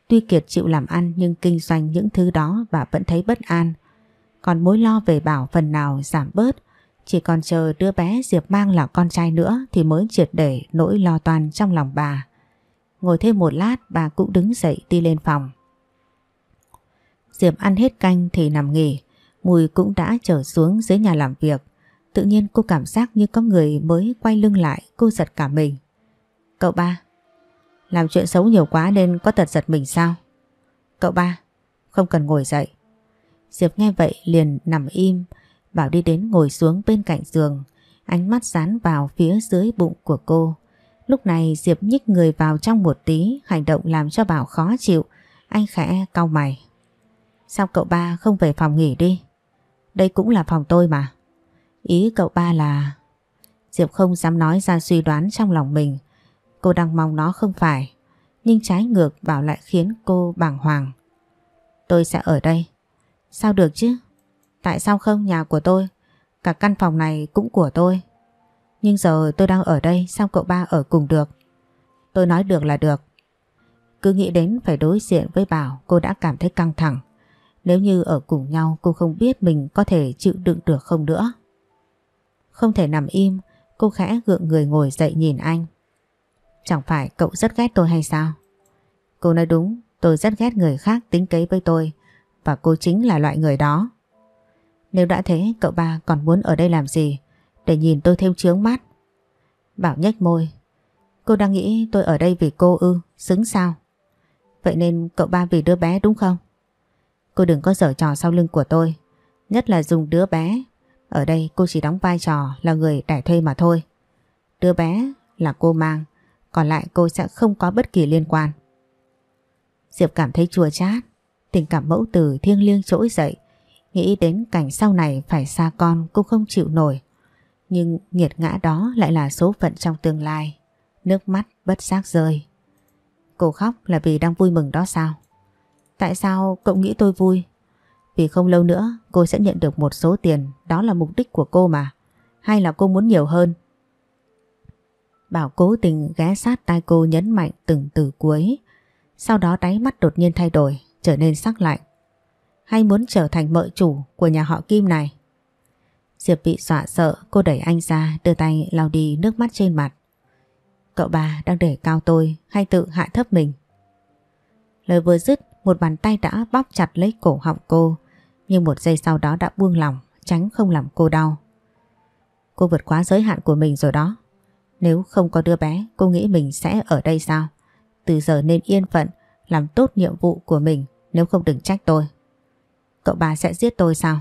Tuy Kiệt chịu làm ăn nhưng kinh doanh những thứ đó bà vẫn thấy bất an. Còn mối lo về Bảo phần nào giảm bớt chỉ còn chờ đứa bé Diệp mang là con trai nữa thì mới triệt để nỗi lo toan trong lòng bà. Ngồi thêm một lát bà cũng đứng dậy đi lên phòng. Diệp ăn hết canh thì nằm nghỉ, mùi cũng đã trở xuống dưới nhà làm việc. Tự nhiên cô cảm giác như có người mới quay lưng lại, cô giật cả mình. Cậu ba, làm chuyện xấu nhiều quá nên có tật giật mình sao? Cậu ba, không cần ngồi dậy. Diệp nghe vậy liền nằm im, Bảo đi đến ngồi xuống bên cạnh giường, ánh mắt dán vào phía dưới bụng của cô. Lúc này Diệp nhích người vào trong một tí, hành động làm cho Bảo khó chịu, anh khẽ cau mày. Sao cậu ba không về phòng nghỉ đi? Đây cũng là phòng tôi mà. Ý cậu ba là... Diệp không dám nói ra suy đoán trong lòng mình. Cô đang mong nó không phải. Nhưng trái ngược Bảo lại khiến cô bàng hoàng. Tôi sẽ ở đây. Sao được chứ? Tại sao không nhà của tôi? Cả căn phòng này cũng của tôi. Nhưng giờ tôi đang ở đây sao cậu ba ở cùng được? Tôi nói được là được. Cứ nghĩ đến phải đối diện với Bảo cô đã cảm thấy căng thẳng. Nếu như ở cùng nhau cô không biết mình có thể chịu đựng được không nữa. Không thể nằm im, cô khẽ gượng người ngồi dậy nhìn anh. Chẳng phải cậu rất ghét tôi hay sao? Cô nói đúng, tôi rất ghét người khác tính kế với tôi và cô chính là loại người đó. Nếu đã thế cậu ba còn muốn ở đây làm gì Để nhìn tôi thêm chướng mắt Bảo nhếch môi Cô đang nghĩ tôi ở đây vì cô ư Xứng sao Vậy nên cậu ba vì đứa bé đúng không Cô đừng có giở trò sau lưng của tôi Nhất là dùng đứa bé Ở đây cô chỉ đóng vai trò là người đẻ thuê mà thôi Đứa bé là cô mang Còn lại cô sẽ không có bất kỳ liên quan Diệp cảm thấy chua chát Tình cảm mẫu tử thiêng liêng trỗi dậy Nghĩ đến cảnh sau này phải xa con cũng không chịu nổi. Nhưng nghiệt ngã đó lại là số phận trong tương lai. Nước mắt bất giác rơi. Cô khóc là vì đang vui mừng đó sao? Tại sao cậu nghĩ tôi vui? Vì không lâu nữa cô sẽ nhận được một số tiền Đó là mục đích của cô mà Hay là cô muốn nhiều hơn Bảo cố tình ghé sát tai cô nhấn mạnh từng từ cuối Sau đó đáy mắt đột nhiên thay đổi Trở nên sắc lạnh hay muốn trở thành mợ chủ của nhà họ Kim này. Diệp bị dọa sợ, cô đẩy anh ra, đưa tay lau đi nước mắt trên mặt. Cậu bà đang để cao tôi hay tự hại thấp mình? Lời vừa dứt, một bàn tay đã bóp chặt lấy cổ họng cô, nhưng một giây sau đó đã buông lỏng, tránh không làm cô đau. Cô vượt quá giới hạn của mình rồi đó. Nếu không có đứa bé, cô nghĩ mình sẽ ở đây sao? Từ giờ nên yên phận, làm tốt nhiệm vụ của mình, nếu không đừng trách tôi. Cậu bà sẽ giết tôi sao?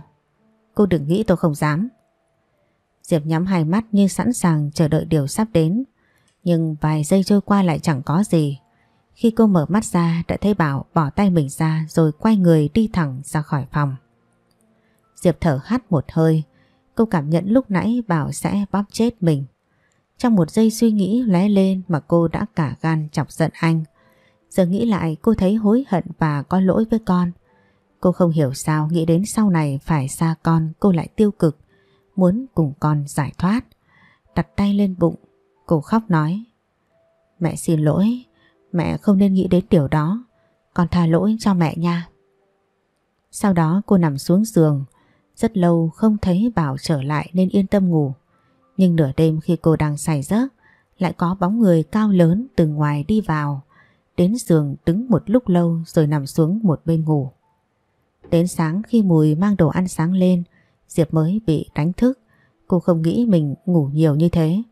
Cô đừng nghĩ tôi không dám. Diệp nhắm hai mắt như sẵn sàng chờ đợi điều sắp đến. Nhưng vài giây trôi qua lại chẳng có gì. Khi cô mở mắt ra đã thấy Bảo bỏ tay mình ra rồi quay người đi thẳng ra khỏi phòng. Diệp thở hắt một hơi. Cô cảm nhận lúc nãy Bảo sẽ bóp chết mình. Trong một giây suy nghĩ lóe lên mà cô đã cả gan chọc giận anh. Giờ nghĩ lại cô thấy hối hận và có lỗi với con. Cô không hiểu sao nghĩ đến sau này phải xa con cô lại tiêu cực, muốn cùng con giải thoát. Đặt tay lên bụng, cô khóc nói. Mẹ xin lỗi, mẹ không nên nghĩ đến điều đó, con tha lỗi cho mẹ nha. Sau đó cô nằm xuống giường, rất lâu không thấy Bảo trở lại nên yên tâm ngủ. Nhưng nửa đêm khi cô đang say giấc, lại có bóng người cao lớn từ ngoài đi vào, đến giường đứng một lúc lâu rồi nằm xuống một bên ngủ. Đến sáng khi mùi mang đồ ăn sáng lên, Diệp mới bị đánh thức. Cô không nghĩ mình ngủ nhiều như thế.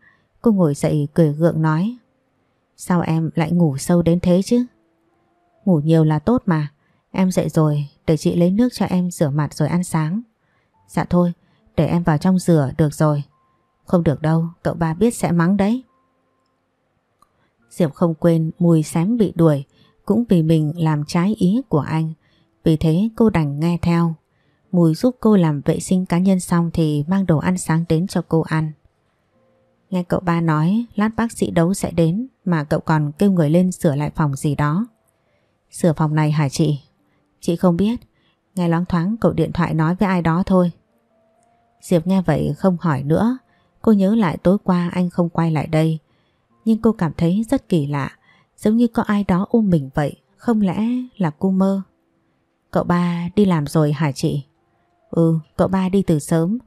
Cô ngồi dậy cười gượng nói. Sao em lại ngủ sâu đến thế chứ? Ngủ nhiều là tốt mà. Em dậy rồi, để chị lấy nước cho em rửa mặt rồi ăn sáng. Dạ thôi, để em vào trong rửa được rồi. Không được đâu, cậu ba biết sẽ mắng đấy. Diệp không quên mùi xém bị đuổi, cũng vì mình làm trái ý của anh. Vì thế cô đành nghe theo Mùi giúp cô làm vệ sinh cá nhân xong Thì mang đồ ăn sáng đến cho cô ăn Nghe cậu ba nói Lát bác sĩ đấu sẽ đến Mà cậu còn kêu người lên sửa lại phòng gì đó Sửa phòng này hả chị Chị không biết Nghe loáng thoáng cậu điện thoại nói với ai đó thôi Diệp nghe vậy không hỏi nữa Cô nhớ lại tối qua anh không quay lại đây Nhưng cô cảm thấy rất kỳ lạ Giống như có ai đó ôm mình vậy Không lẽ là cô mơ Cậu ba đi làm rồi hả chị? Ừ, cậu ba đi từ sớm,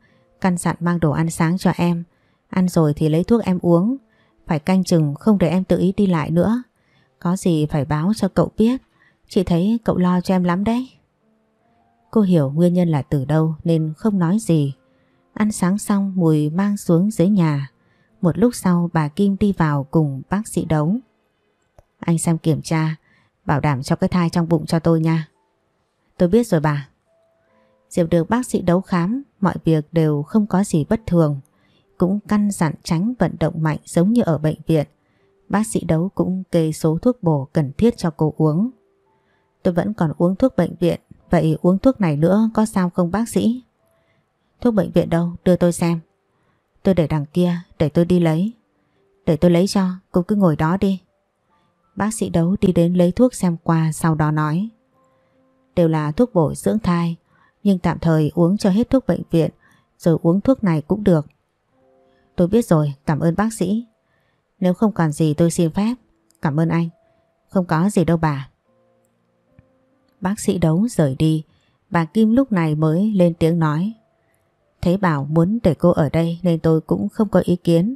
căn dặn mang đồ ăn sáng cho em. Ăn rồi thì lấy thuốc em uống, phải canh chừng không để em tự ý đi lại nữa. Có gì phải báo cho cậu biết, chị thấy cậu lo cho em lắm đấy. Cô hiểu nguyên nhân là từ đâu nên không nói gì. Ăn sáng xong Mùi mang xuống dưới nhà. Một lúc sau bà Kim đi vào cùng bác sĩ đống. Anh xem kiểm tra, bảo đảm cho cái thai trong bụng cho tôi nha. Tôi biết rồi bà. Diệp được bác sĩ đấu khám, mọi việc đều không có gì bất thường. Cũng căn dặn tránh vận động mạnh giống như ở bệnh viện. Bác sĩ đấu cũng kê số thuốc bổ cần thiết cho cô uống. Tôi vẫn còn uống thuốc bệnh viện, vậy uống thuốc này nữa có sao không bác sĩ? Thuốc bệnh viện đâu, đưa tôi xem. Tôi để đằng kia, để tôi đi lấy. Để tôi lấy cho, cô cứ ngồi đó đi. Bác sĩ đấu đi đến lấy thuốc xem qua sau đó nói đều là thuốc bổ dưỡng thai, nhưng tạm thời uống cho hết thuốc bệnh viện, rồi uống thuốc này cũng được. Tôi biết rồi, cảm ơn bác sĩ. Nếu không còn gì tôi xin phép, cảm ơn anh. Không có gì đâu bà. Bác sĩ đấu rời đi, bà Kim lúc này mới lên tiếng nói. Thấy bảo muốn để cô ở đây nên tôi cũng không có ý kiến.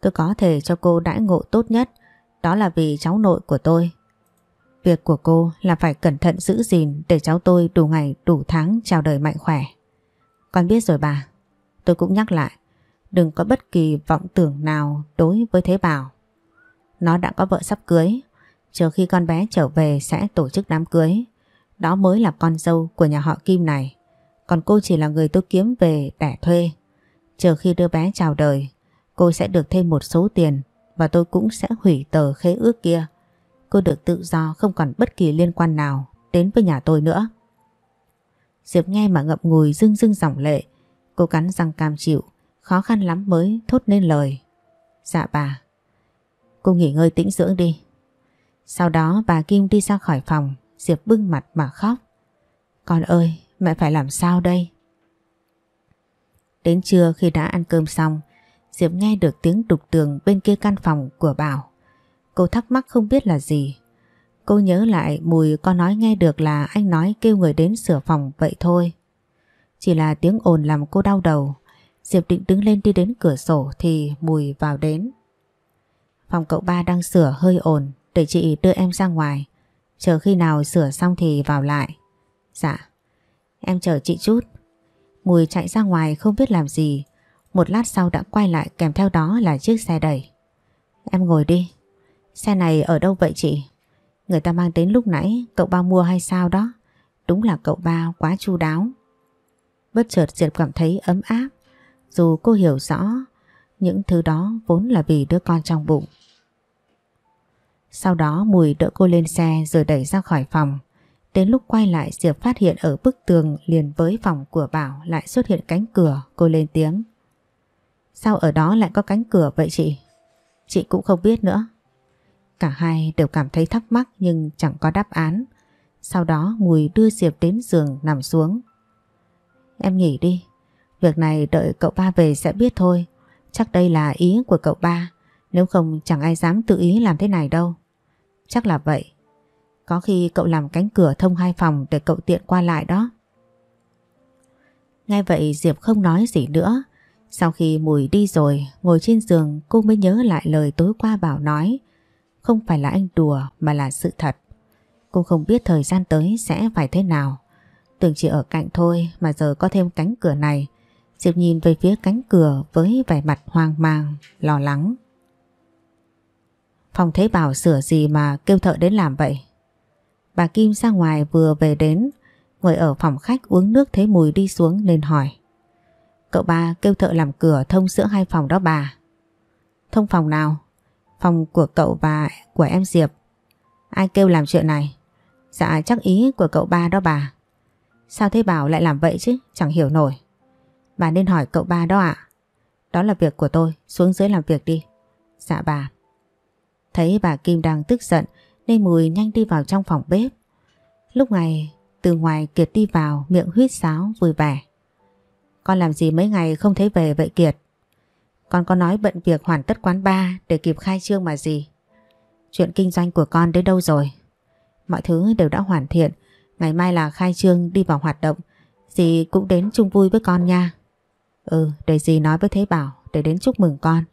Tôi có thể cho cô đãi ngộ tốt nhất, đó là vì cháu nội của tôi Việc của cô là phải cẩn thận giữ gìn để cháu tôi đủ ngày đủ tháng chào đời mạnh khỏe. Con biết rồi bà, tôi cũng nhắc lại, đừng có bất kỳ vọng tưởng nào đối với Thế Bảo. Nó đã có vợ sắp cưới, chờ khi con bé trở về sẽ tổ chức đám cưới. Đó mới là con dâu của nhà họ Kim này, còn cô chỉ là người tôi kiếm về đẻ thuê. Chờ khi đưa bé chào đời, cô sẽ được thêm một số tiền và tôi cũng sẽ hủy tờ khế ước kia Cô được tự do không còn bất kỳ liên quan nào đến với nhà tôi nữa. Diệp nghe mà ngậm ngùi rưng rưng dòng lệ. Cô cắn răng cam chịu, khó khăn lắm mới thốt nên lời. Dạ bà. Cô nghỉ ngơi tĩnh dưỡng đi. Sau đó bà Kim đi ra khỏi phòng, Diệp bưng mặt mà khóc. Con ơi, mẹ phải làm sao đây? Đến trưa khi đã ăn cơm xong, Diệp nghe được tiếng đục tường bên kia căn phòng của Bảo. Cô thắc mắc không biết là gì. Cô nhớ lại Mùi có nói nghe được là anh nói kêu người đến sửa phòng vậy thôi. Chỉ là tiếng ồn làm cô đau đầu. Diệp định đứng lên đi đến cửa sổ thì Mùi vào đến. Phòng cậu ba đang sửa hơi ồn để chị đưa em ra ngoài. Chờ khi nào sửa xong thì vào lại. Dạ. Em chờ chị chút. Mùi chạy ra ngoài không biết làm gì. Một lát sau đã quay lại kèm theo đó là chiếc xe đẩy. Em ngồi đi, Xe này ở đâu vậy chị? Người ta mang đến lúc nãy cậu ba mua hay sao đó? Đúng là cậu ba quá chu đáo. Bất chợt Diệp cảm thấy ấm áp. Dù cô hiểu rõ những thứ đó vốn là vì đứa con trong bụng. Sau đó Mùi đỡ cô lên xe rồi đẩy ra khỏi phòng. Đến lúc quay lại Diệp phát hiện ở bức tường liền với phòng của Bảo lại xuất hiện cánh cửa, cô lên tiếng. Sao ở đó lại có cánh cửa vậy chị? Chị cũng không biết nữa. Cả hai đều cảm thấy thắc mắc nhưng chẳng có đáp án. Sau đó Mùi đưa Diệp đến giường nằm xuống. Em nghỉ đi, việc này đợi cậu ba về sẽ biết thôi. Chắc đây là ý của cậu ba, nếu không chẳng ai dám tự ý làm thế này đâu. Chắc là vậy. Có khi cậu làm cánh cửa thông hai phòng để cậu tiện qua lại đó. Ngay vậy Diệp không nói gì nữa. Sau khi Mùi đi rồi, ngồi trên giường cô mới nhớ lại lời tối qua bảo nói. Không phải là anh đùa mà là sự thật. Cô không biết thời gian tới sẽ phải thế nào. Tưởng chỉ ở cạnh thôi mà giờ có thêm cánh cửa này. Diệp nhìn về phía cánh cửa với vẻ mặt hoang mang, lo lắng. Phòng thấy bảo sửa gì mà kêu thợ đến làm vậy? Bà Kim ra ngoài vừa về đến, ngồi ở phòng khách uống nước thấy mùi đi xuống nên hỏi. Cậu ba kêu thợ làm cửa thông giữa hai phòng đó bà. Thông phòng nào? phòng của cậu và của em Diệp. Ai kêu làm chuyện này? Dạ chắc ý của cậu ba đó bà. Sao thế Bảo lại làm vậy chứ? Chẳng hiểu nổi. Bà nên hỏi cậu ba đó ạ. Đó là việc của tôi, xuống dưới làm việc đi. Dạ bà. Thấy bà Kim đang tức giận nên Mùi nhanh đi vào trong phòng bếp. Lúc này từ ngoài Kiệt đi vào miệng huyết sáo vui vẻ. Con làm gì mấy ngày không thấy về vậy Kiệt? Con có nói bận việc hoàn tất quán ba để kịp khai trương mà gì. Chuyện kinh doanh của con đến đâu rồi? Mọi thứ đều đã hoàn thiện. Ngày mai là khai trương đi vào hoạt động. Dì cũng đến chung vui với con nha. Ừ, để dì nói với Thế Bảo để đến chúc mừng con.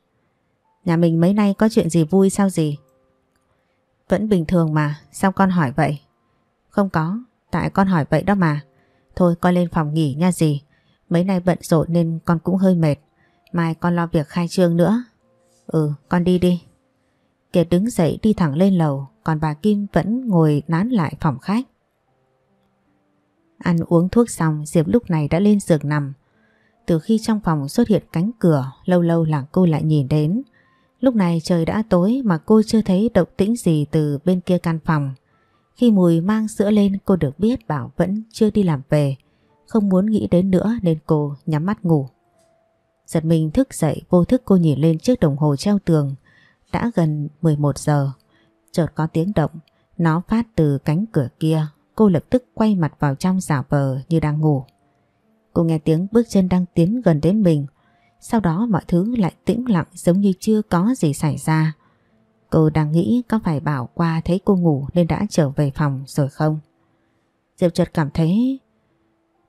Nhà mình mấy nay có chuyện gì vui sao gì? Vẫn bình thường mà, sao con hỏi vậy? Không có, tại con hỏi vậy đó mà. Thôi con lên phòng nghỉ nha dì. Mấy nay bận rộn nên con cũng hơi mệt. Mai con lo việc khai trương nữa Ừ con đi đi Kiệt đứng dậy đi thẳng lên lầu Còn bà Kim vẫn ngồi nán lại phòng khách Ăn uống thuốc xong Diệp lúc này đã lên giường nằm Từ khi trong phòng xuất hiện cánh cửa Lâu lâu là cô lại nhìn đến Lúc này trời đã tối mà cô chưa thấy động tĩnh gì từ bên kia căn phòng. Khi mùi mang sữa lên cô được biết Bảo vẫn chưa đi làm về. Không muốn nghĩ đến nữa nên cô nhắm mắt ngủ. Giật mình thức dậy vô thức cô nhìn lên chiếc đồng hồ treo tường Đã gần 11 giờ Chợt có tiếng động Nó phát từ cánh cửa kia Cô lập tức quay mặt vào trong giả vờ như đang ngủ Cô nghe tiếng bước chân đang tiến gần đến mình Sau đó mọi thứ lại tĩnh lặng giống như chưa có gì xảy ra Cô đang nghĩ có phải bảo qua thấy cô ngủ nên đã trở về phòng rồi không Diệp chợt cảm thấy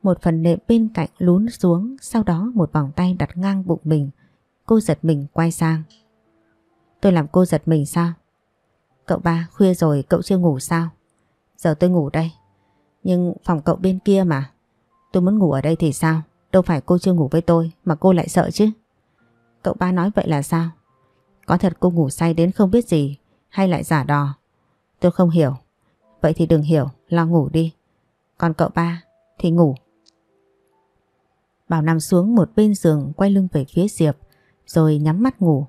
một phần nệm bên cạnh lún xuống Sau đó một vòng tay đặt ngang bụng mình Cô giật mình quay sang Tôi làm cô giật mình sao Cậu ba khuya rồi cậu chưa ngủ sao Giờ tôi ngủ đây Nhưng phòng cậu bên kia mà Tôi muốn ngủ ở đây thì sao Đâu phải cô chưa ngủ với tôi Mà cô lại sợ chứ Cậu ba nói vậy là sao Có thật cô ngủ say đến không biết gì Hay lại giả đò Tôi không hiểu Vậy thì đừng hiểu lo ngủ đi Còn cậu ba thì ngủ Bảo nằm xuống một bên giường quay lưng về phía Diệp rồi nhắm mắt ngủ.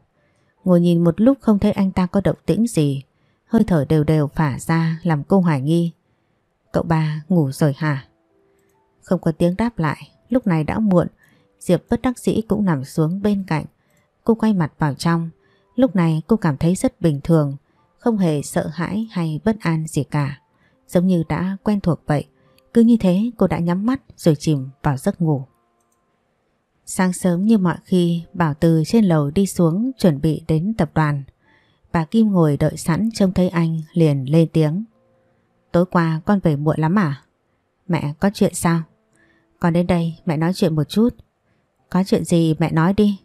Ngồi nhìn một lúc không thấy anh ta có động tĩnh gì hơi thở đều đều phả ra làm cô hoài nghi. Cậu ba ngủ rồi hả? Không có tiếng đáp lại, lúc này đã muộn, Diệp bất đắc sĩ cũng nằm xuống bên cạnh. Cô quay mặt vào trong, lúc này cô cảm thấy rất bình thường, không hề sợ hãi hay bất an gì cả. Giống như đã quen thuộc vậy, cứ như thế cô đã nhắm mắt rồi chìm vào giấc ngủ. Sáng sớm như mọi khi Bảo từ trên lầu đi xuống Chuẩn bị đến tập đoàn Bà Kim ngồi đợi sẵn trông thấy anh Liền lên tiếng Tối qua con về muộn lắm à Mẹ có chuyện sao Con đến đây mẹ nói chuyện một chút Có chuyện gì mẹ nói đi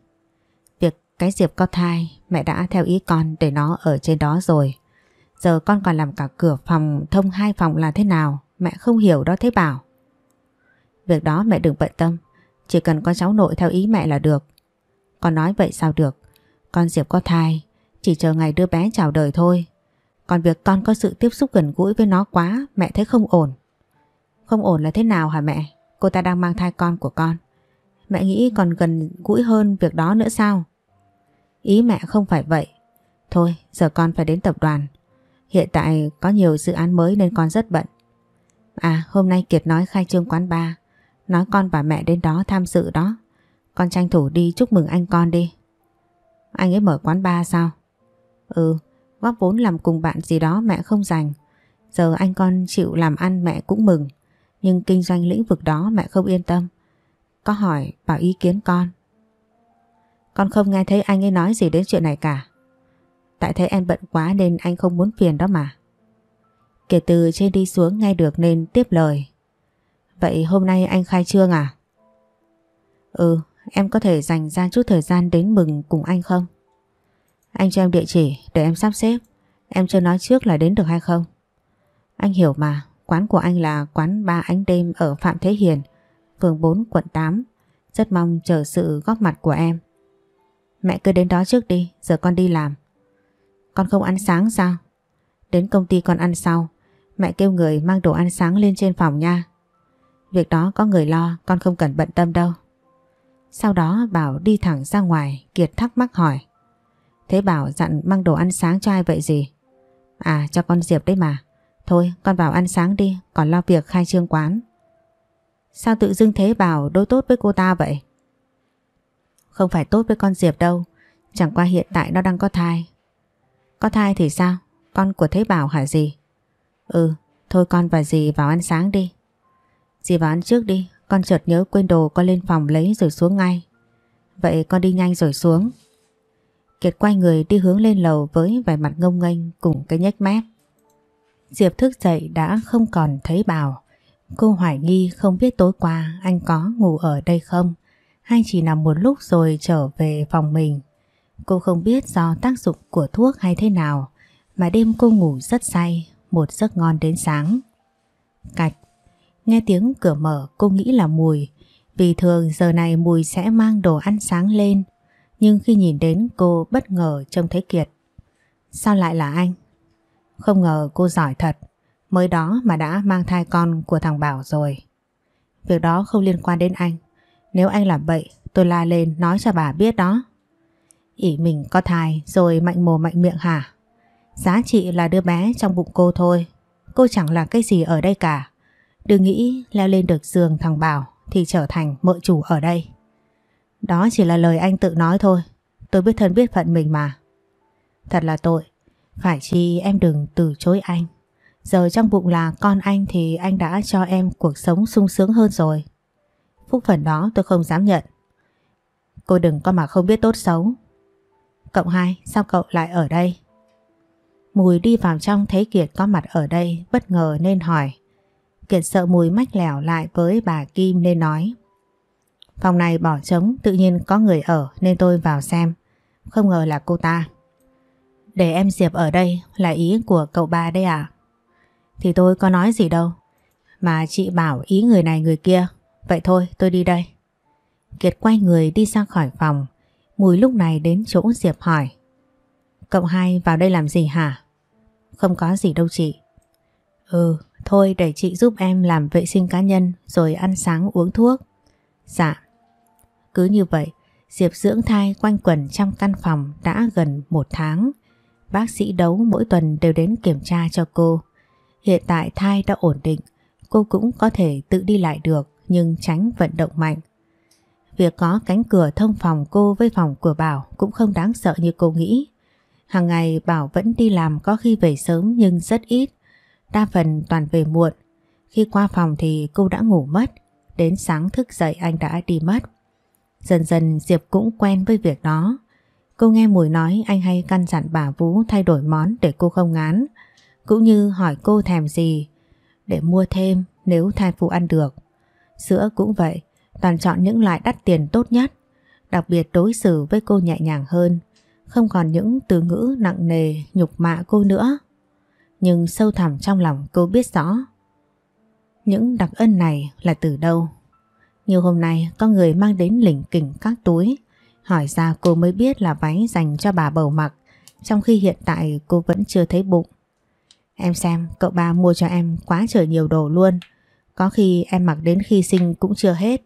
Việc cái Diệp có thai Mẹ đã theo ý con để nó ở trên đó rồi Giờ con còn làm cả cửa phòng Thông hai phòng là thế nào Mẹ không hiểu đó thế bảo Việc đó mẹ đừng bận tâm chỉ cần con cháu nội theo ý mẹ là được Con nói vậy sao được Con Diệp có thai Chỉ chờ ngày đưa bé chào đời thôi Còn việc con có sự tiếp xúc gần gũi với nó quá Mẹ thấy không ổn Không ổn là thế nào hả mẹ Cô ta đang mang thai con của con Mẹ nghĩ còn gần gũi hơn việc đó nữa sao Ý mẹ không phải vậy Thôi giờ con phải đến tập đoàn Hiện tại có nhiều dự án mới nên con rất bận À hôm nay Kiệt nói khai trương quán bar Nói con và mẹ đến đó tham dự đó Con tranh thủ đi chúc mừng anh con đi Anh ấy mở quán ba sao? Ừ, góp vốn làm cùng bạn gì đó mẹ không dành Giờ anh con chịu làm ăn mẹ cũng mừng Nhưng kinh doanh lĩnh vực đó mẹ không yên tâm Có hỏi bảo ý kiến con Con không nghe thấy anh ấy nói gì đến chuyện này cả Tại thấy em bận quá nên anh không muốn phiền đó mà Kể từ trên đi xuống nghe được nên tiếp lời Vậy hôm nay anh khai trương à? Ừ, em có thể dành ra chút thời gian đến mừng cùng anh không? Anh cho em địa chỉ để em sắp xếp. Em chưa nói trước là đến được hay không? Anh hiểu mà, quán của anh là quán ba ánh đêm ở Phạm Thế Hiền, phường 4, quận 8. Rất mong chờ sự góp mặt của em. Mẹ cứ đến đó trước đi, giờ con đi làm. Con không ăn sáng sao? Đến công ty con ăn sau. Mẹ kêu người mang đồ ăn sáng lên trên phòng nha. Việc đó có người lo con không cần bận tâm đâu. Sau đó Bảo đi thẳng ra ngoài Kiệt thắc mắc hỏi Thế Bảo dặn mang đồ ăn sáng cho ai vậy gì? À cho con Diệp đấy mà Thôi con vào ăn sáng đi Còn lo việc khai trương quán Sao tự dưng thế Bảo đối tốt với cô ta vậy? Không phải tốt với con Diệp đâu Chẳng qua hiện tại nó đang có thai Có thai thì sao? Con của Thế Bảo hả gì? Ừ, thôi con và dì vào ăn sáng đi Dì ăn trước đi, con chợt nhớ quên đồ con lên phòng lấy rồi xuống ngay. Vậy con đi nhanh rồi xuống. Kiệt quay người đi hướng lên lầu với vẻ mặt ngông nghênh cùng cái nhếch mép. Diệp thức dậy đã không còn thấy Bảo. Cô hoài nghi không biết tối qua anh có ngủ ở đây không hay chỉ nằm một lúc rồi trở về phòng mình. Cô không biết do tác dụng của thuốc hay thế nào mà đêm cô ngủ rất say, một giấc ngon đến sáng. Cạch Nghe tiếng cửa mở cô nghĩ là Mùi Vì thường giờ này Mùi sẽ mang đồ ăn sáng lên Nhưng khi nhìn đến cô bất ngờ trông thấy Kiệt Sao lại là anh? Không ngờ cô giỏi thật Mới đó mà đã mang thai con của thằng Bảo rồi Việc đó không liên quan đến anh Nếu anh làm bậy tôi la lên nói cho bà biết đó ỉ mình có thai rồi mạnh mồ mạnh miệng hả? Giá trị là đứa bé trong bụng cô thôi. Cô chẳng là cái gì ở đây cả. Đừng nghĩ leo lên được giường thằng Bảo thì trở thành mợ chủ ở đây. Đó chỉ là lời anh tự nói thôi. Tôi biết thân biết phận mình mà. Thật là tội. Phải chi em đừng từ chối anh. Giờ trong bụng là con anh thì anh đã cho em cuộc sống sung sướng hơn rồi. Phúc phần đó tôi không dám nhận. Cô đừng có mà không biết tốt xấu. Cậu hai, sao cậu lại ở đây? Mùi đi vào trong thấy Kiệt có mặt ở đây bất ngờ nên hỏi. Kiệt sợ mùi mách lẻo lại với bà Kim nên nói Phòng này bỏ trống tự nhiên có người ở nên tôi vào xem Không ngờ là cô ta Để em Diệp ở đây là ý của cậu ba đấy à Thì tôi có nói gì đâu Mà chị bảo ý người này người kia Vậy thôi tôi đi đây Kiệt quay người đi ra khỏi phòng Mùi lúc này đến chỗ Diệp hỏi Cậu hai vào đây làm gì hả? Không có gì đâu chị Ừ Thôi để chị giúp em làm vệ sinh cá nhân rồi ăn sáng uống thuốc. Dạ. Cứ như vậy, Diệp dưỡng thai quanh quẩn trong căn phòng đã gần một tháng. Bác sĩ đấu mỗi tuần đều đến kiểm tra cho cô. Hiện tại thai đã ổn định, cô cũng có thể tự đi lại được nhưng tránh vận động mạnh. Việc có cánh cửa thông phòng cô với phòng của Bảo cũng không đáng sợ như cô nghĩ. Hàng ngày Bảo vẫn đi làm có khi về sớm nhưng rất ít. Đa phần toàn về muộn Khi qua phòng thì cô đã ngủ mất Đến sáng thức dậy anh đã đi mất Dần dần Diệp cũng quen với việc đó Cô nghe Mùi nói anh hay căn dặn bà Vũ thay đổi món để cô không ngán Cũng như hỏi cô thèm gì Để mua thêm nếu thai phụ ăn được Sữa cũng vậy Toàn chọn những loại đắt tiền tốt nhất Đặc biệt đối xử với cô nhẹ nhàng hơn Không còn những từ ngữ nặng nề nhục mạ cô nữa nhưng sâu thẳm trong lòng cô biết rõ những đặc ân này là từ đâu. Như hôm nay có người mang đến lỉnh kỉnh các túi, hỏi ra cô mới biết là váy dành cho bà bầu mặc, trong khi hiện tại cô vẫn chưa thấy bụng. Em xem, cậu ba mua cho em quá trời nhiều đồ luôn, có khi em mặc đến khi sinh cũng chưa hết.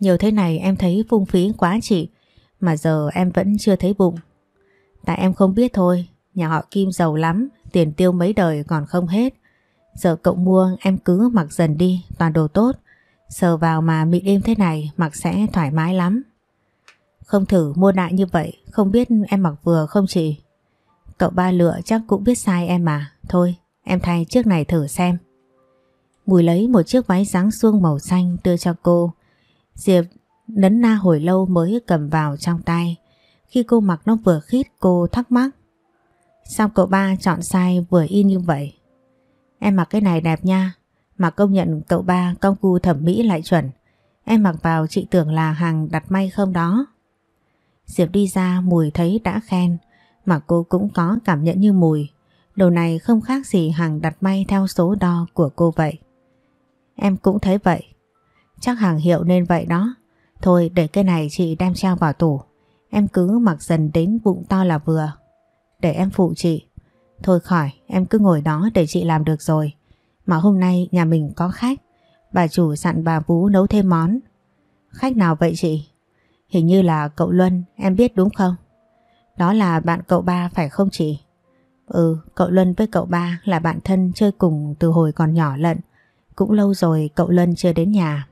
Nhiều thế này em thấy phung phí quá chị, mà giờ em vẫn chưa thấy bụng. Tại em không biết thôi, Nhà họ Kim giàu lắm, tiền tiêu mấy đời còn không hết. Giờ cậu mua em cứ mặc dần đi, toàn đồ tốt. Sờ vào mà mịn êm thế này mặc sẽ thoải mái lắm. Không thử mua đại như vậy, không biết em mặc vừa không chị? Cậu ba lựa chắc cũng biết sai em mà. Thôi, em thay chiếc này thử xem. Mùi lấy một chiếc váy dáng suông màu xanh đưa cho cô. Diệp nấn na hồi lâu mới cầm vào trong tay. Khi cô mặc nó vừa khít cô thắc mắc. Sao cậu ba chọn sai vừa y như vậy? Em mặc cái này đẹp nha, mà công nhận cậu ba công cu thẩm mỹ lại chuẩn. Em mặc vào chị tưởng là hàng đặt may không đó. Diệp đi ra mùi thấy đã khen, mà cô cũng có cảm nhận như mùi. Đồ này không khác gì hàng đặt may theo số đo của cô vậy. Em cũng thấy vậy. Chắc hàng hiệu nên vậy đó. Thôi để cái này chị đem treo vào tủ. Em cứ mặc dần đến bụng to là vừa để em phụ chị. Thôi khỏi, em cứ ngồi đó để chị làm được rồi. Mà hôm nay nhà mình có khách, bà chủ dặn bà Vũ nấu thêm món. Khách nào vậy chị? Hình như là cậu Luân, em biết đúng không? Đó là bạn cậu ba phải không chị? Ừ, cậu Luân với cậu ba là bạn thân chơi cùng từ hồi còn nhỏ lận. Cũng lâu rồi cậu Luân chưa đến nhà.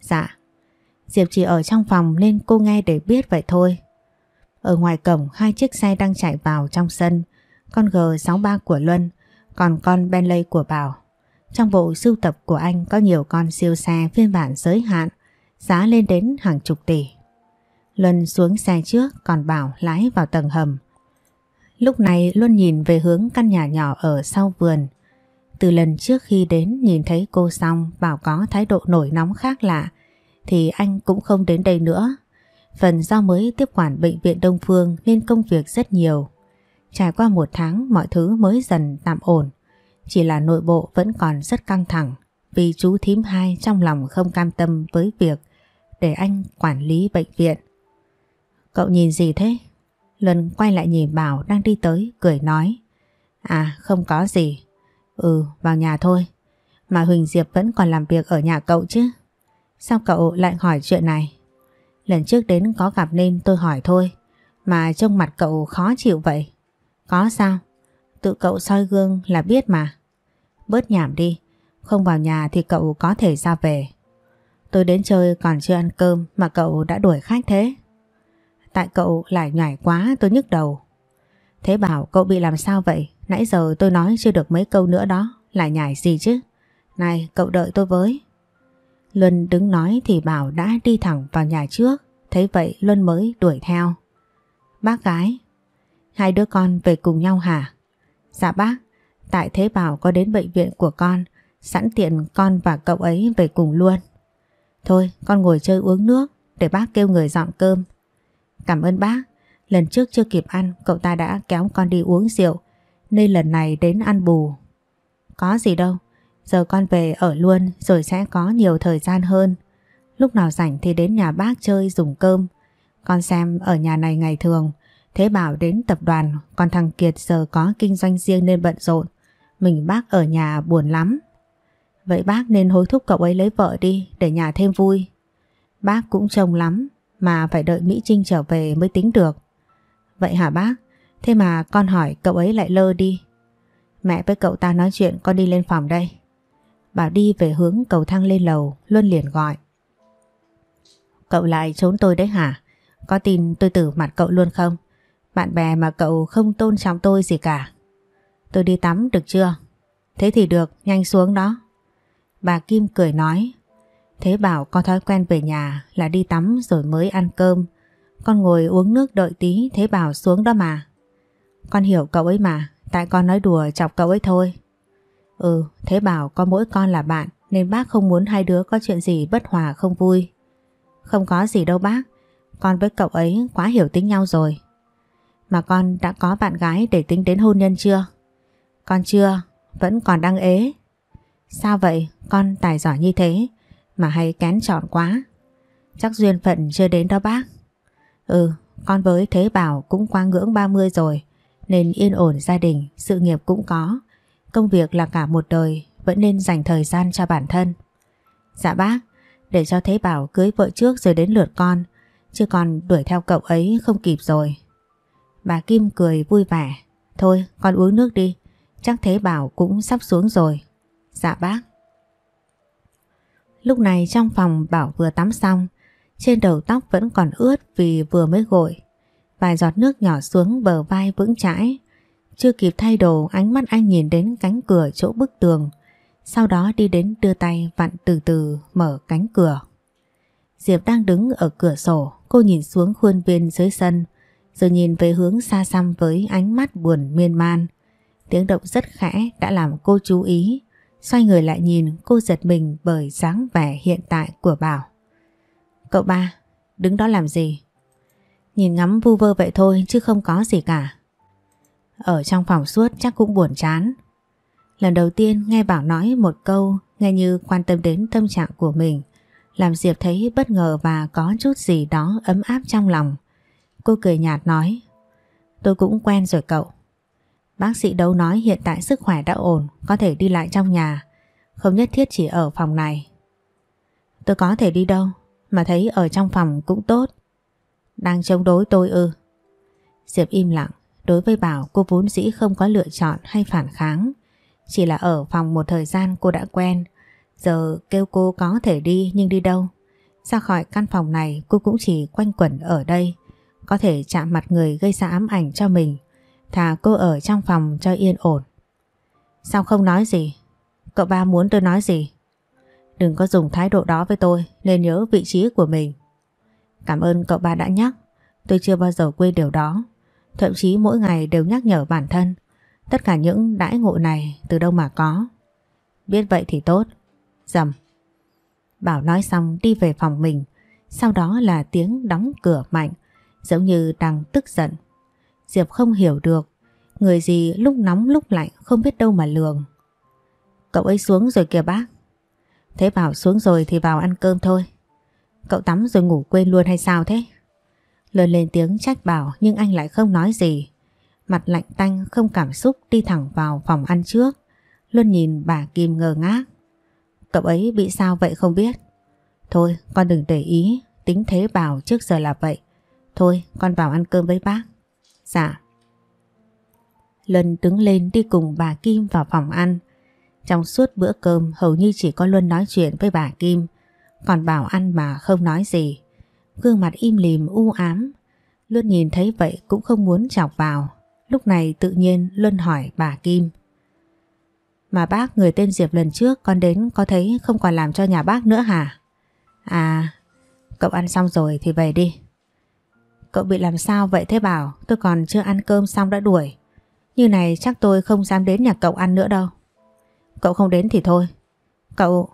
Dạ. Diệp chỉ ở trong phòng nên cô nghe để biết vậy thôi. Ở ngoài cổng hai chiếc xe đang chạy vào trong sân, con G63 của Luân, còn con Bentley của Bảo. Trong bộ sưu tập của anh có nhiều con siêu xe phiên bản giới hạn, giá lên đến hàng chục tỷ. Luân xuống xe trước còn Bảo lái vào tầng hầm. Lúc này Luân nhìn về hướng căn nhà nhỏ ở sau vườn. Từ lần trước khi đến nhìn thấy cô xong Bảo có thái độ nổi nóng khác lạ thì anh cũng không đến đây nữa. Phần do mới tiếp quản bệnh viện Đông Phương nên công việc rất nhiều. Trải qua một tháng mọi thứ mới dần tạm ổn. Chỉ là nội bộ vẫn còn rất căng thẳng vì chú thím hai trong lòng không cam tâm với việc để anh quản lý bệnh viện. Cậu nhìn gì thế? lần quay lại nhìn Bảo đang đi tới cười nói. À không có gì. Ừ vào nhà thôi. Mà Huỳnh Diệp vẫn còn làm việc ở nhà cậu chứ? Sao cậu lại hỏi chuyện này? Lần trước đến có gặp nên tôi hỏi thôi Mà trông mặt cậu khó chịu vậy Có sao Tự cậu soi gương là biết mà Bớt nhảm đi Không vào nhà thì cậu có thể ra về Tôi đến chơi còn chưa ăn cơm Mà cậu đã đuổi khách thế Tại cậu lại nhảy quá tôi nhức đầu Thế bảo cậu bị làm sao vậy Nãy giờ tôi nói chưa được mấy câu nữa đó Lại nhảy gì chứ Này cậu đợi tôi với Luân đứng nói thì Bảo đã đi thẳng vào nhà trước, thấy vậy Luân mới đuổi theo. Bác gái, hai đứa con về cùng nhau hả? Dạ bác, tại thế Bảo có đến bệnh viện của con, sẵn tiện con và cậu ấy về cùng luôn. Thôi, con ngồi chơi uống nước, để bác kêu người dọn cơm. Cảm ơn bác, lần trước chưa kịp ăn, cậu ta đã kéo con đi uống rượu, nên lần này đến ăn bù. Có gì đâu, Giờ con về ở luôn rồi sẽ có nhiều thời gian hơn. Lúc nào rảnh thì đến nhà bác chơi dùng cơm. Con xem ở nhà này ngày thường, Thế bảo đến tập đoàn, còn thằng Kiệt giờ có kinh doanh riêng nên bận rộn. Mình bác ở nhà buồn lắm. Vậy bác nên hối thúc cậu ấy lấy vợ đi để nhà thêm vui. Bác cũng trông lắm, mà phải đợi Mỹ Trinh trở về mới tính được. Vậy hả bác? Thế mà con hỏi cậu ấy lại lơ đi. Mẹ với cậu ta nói chuyện con đi lên phòng đây. Bảo đi về hướng cầu thang lên lầu Luân liền gọi Cậu lại trốn tôi đấy hả Có tin tôi tử mặt cậu luôn không Bạn bè mà cậu không tôn trọng tôi gì cả Tôi đi tắm được chưa Thế thì được nhanh xuống đó Bà Kim cười nói Thế bảo có thói quen về nhà là đi tắm rồi mới ăn cơm Con ngồi uống nước đợi tí Thế bảo xuống đó mà Con hiểu cậu ấy mà Tại con nói đùa chọc cậu ấy thôi Ừ, thế bảo có mỗi con là bạn nên bác không muốn hai đứa có chuyện gì bất hòa không vui. Không có gì đâu bác, con với cậu ấy quá hiểu tính nhau rồi. Mà con đã có bạn gái để tính đến hôn nhân chưa? Con chưa, vẫn còn đang ế. Sao vậy, con tài giỏi như thế mà hay kén chọn quá. Chắc duyên phận chưa đến đó bác. Ừ, con với Thế Bảo cũng qua ngưỡng 30 rồi nên yên ổn gia đình, sự nghiệp cũng có. Công việc là cả một đời Vẫn nên dành thời gian cho bản thân Dạ bác Để cho Thế Bảo cưới vợ trước rồi đến lượt con Chứ còn đuổi theo cậu ấy không kịp rồi Bà Kim cười vui vẻ Thôi con uống nước đi Chắc Thế Bảo cũng sắp xuống rồi Dạ bác Lúc này trong phòng Bảo vừa tắm xong Trên đầu tóc vẫn còn ướt vì vừa mới gội Vài giọt nước nhỏ xuống bờ vai vững chãi chưa kịp thay đồ ánh mắt anh nhìn đến cánh cửa chỗ bức tường Sau đó đi đến đưa tay vặn từ từ mở cánh cửa Diệp đang đứng ở cửa sổ Cô nhìn xuống khuôn viên dưới sân Rồi nhìn về hướng xa xăm với ánh mắt buồn miên man Tiếng động rất khẽ đã làm cô chú ý Xoay người lại nhìn cô giật mình bởi dáng vẻ hiện tại của Bảo Cậu ba, đứng đó làm gì? Nhìn ngắm vu vơ vậy thôi chứ không có gì cả ở trong phòng suốt chắc cũng buồn chán Lần đầu tiên nghe Bảo nói một câu Nghe như quan tâm đến tâm trạng của mình Làm Diệp thấy bất ngờ và có chút gì đó ấm áp trong lòng Cô cười nhạt nói Tôi cũng quen rồi cậu Bác sĩ đấu nói hiện tại sức khỏe đã ổn Có thể đi lại trong nhà Không nhất thiết chỉ ở phòng này Tôi có thể đi đâu Mà thấy ở trong phòng cũng tốt Đang chống đối tôi ư Diệp im lặng Đối với Bảo cô vốn dĩ không có lựa chọn hay phản kháng Chỉ là ở phòng một thời gian cô đã quen Giờ kêu cô có thể đi nhưng đi đâu Ra khỏi căn phòng này cô cũng chỉ quanh quẩn ở đây Có thể chạm mặt người gây ra ám ảnh cho mình Thà cô ở trong phòng cho yên ổn Sao không nói gì Cậu ba muốn tôi nói gì Đừng có dùng thái độ đó với tôi Nên nhớ vị trí của mình Cảm ơn cậu ba đã nhắc Tôi chưa bao giờ quên điều đó Thậm chí mỗi ngày đều nhắc nhở bản thân Tất cả những đãi ngộ này từ đâu mà có Biết vậy thì tốt Dầm Bảo nói xong đi về phòng mình Sau đó là tiếng đóng cửa mạnh Giống như đang tức giận Diệp không hiểu được Người gì lúc nóng lúc lạnh không biết đâu mà lường Cậu ấy xuống rồi kìa bác Thế bảo xuống rồi thì vào ăn cơm thôi Cậu tắm rồi ngủ quên luôn hay sao thế Lời lên tiếng trách bảo nhưng anh lại không nói gì. Mặt lạnh tanh không cảm xúc đi thẳng vào phòng ăn trước. Luân nhìn bà Kim ngờ ngác. Cậu ấy bị sao vậy không biết. Thôi con đừng để ý, tính thế bảo trước giờ là vậy. Thôi con vào ăn cơm với bác. Dạ. Luân đứng lên đi cùng bà Kim vào phòng ăn. Trong suốt bữa cơm hầu như chỉ có Luân nói chuyện với bà Kim, còn Bảo ăn mà không nói gì gương mặt im lìm u ám. Luân nhìn thấy vậy cũng không muốn chọc vào. Lúc này tự nhiên Luân hỏi bà Kim. Mà bác người tên Diệp lần trước con đến có thấy không còn làm cho nhà bác nữa hả? À, cậu ăn xong rồi thì về đi. Cậu bị làm sao vậy thế bảo, tôi còn chưa ăn cơm xong đã đuổi. Như này chắc tôi không dám đến nhà cậu ăn nữa đâu. Cậu không đến thì thôi. Cậu...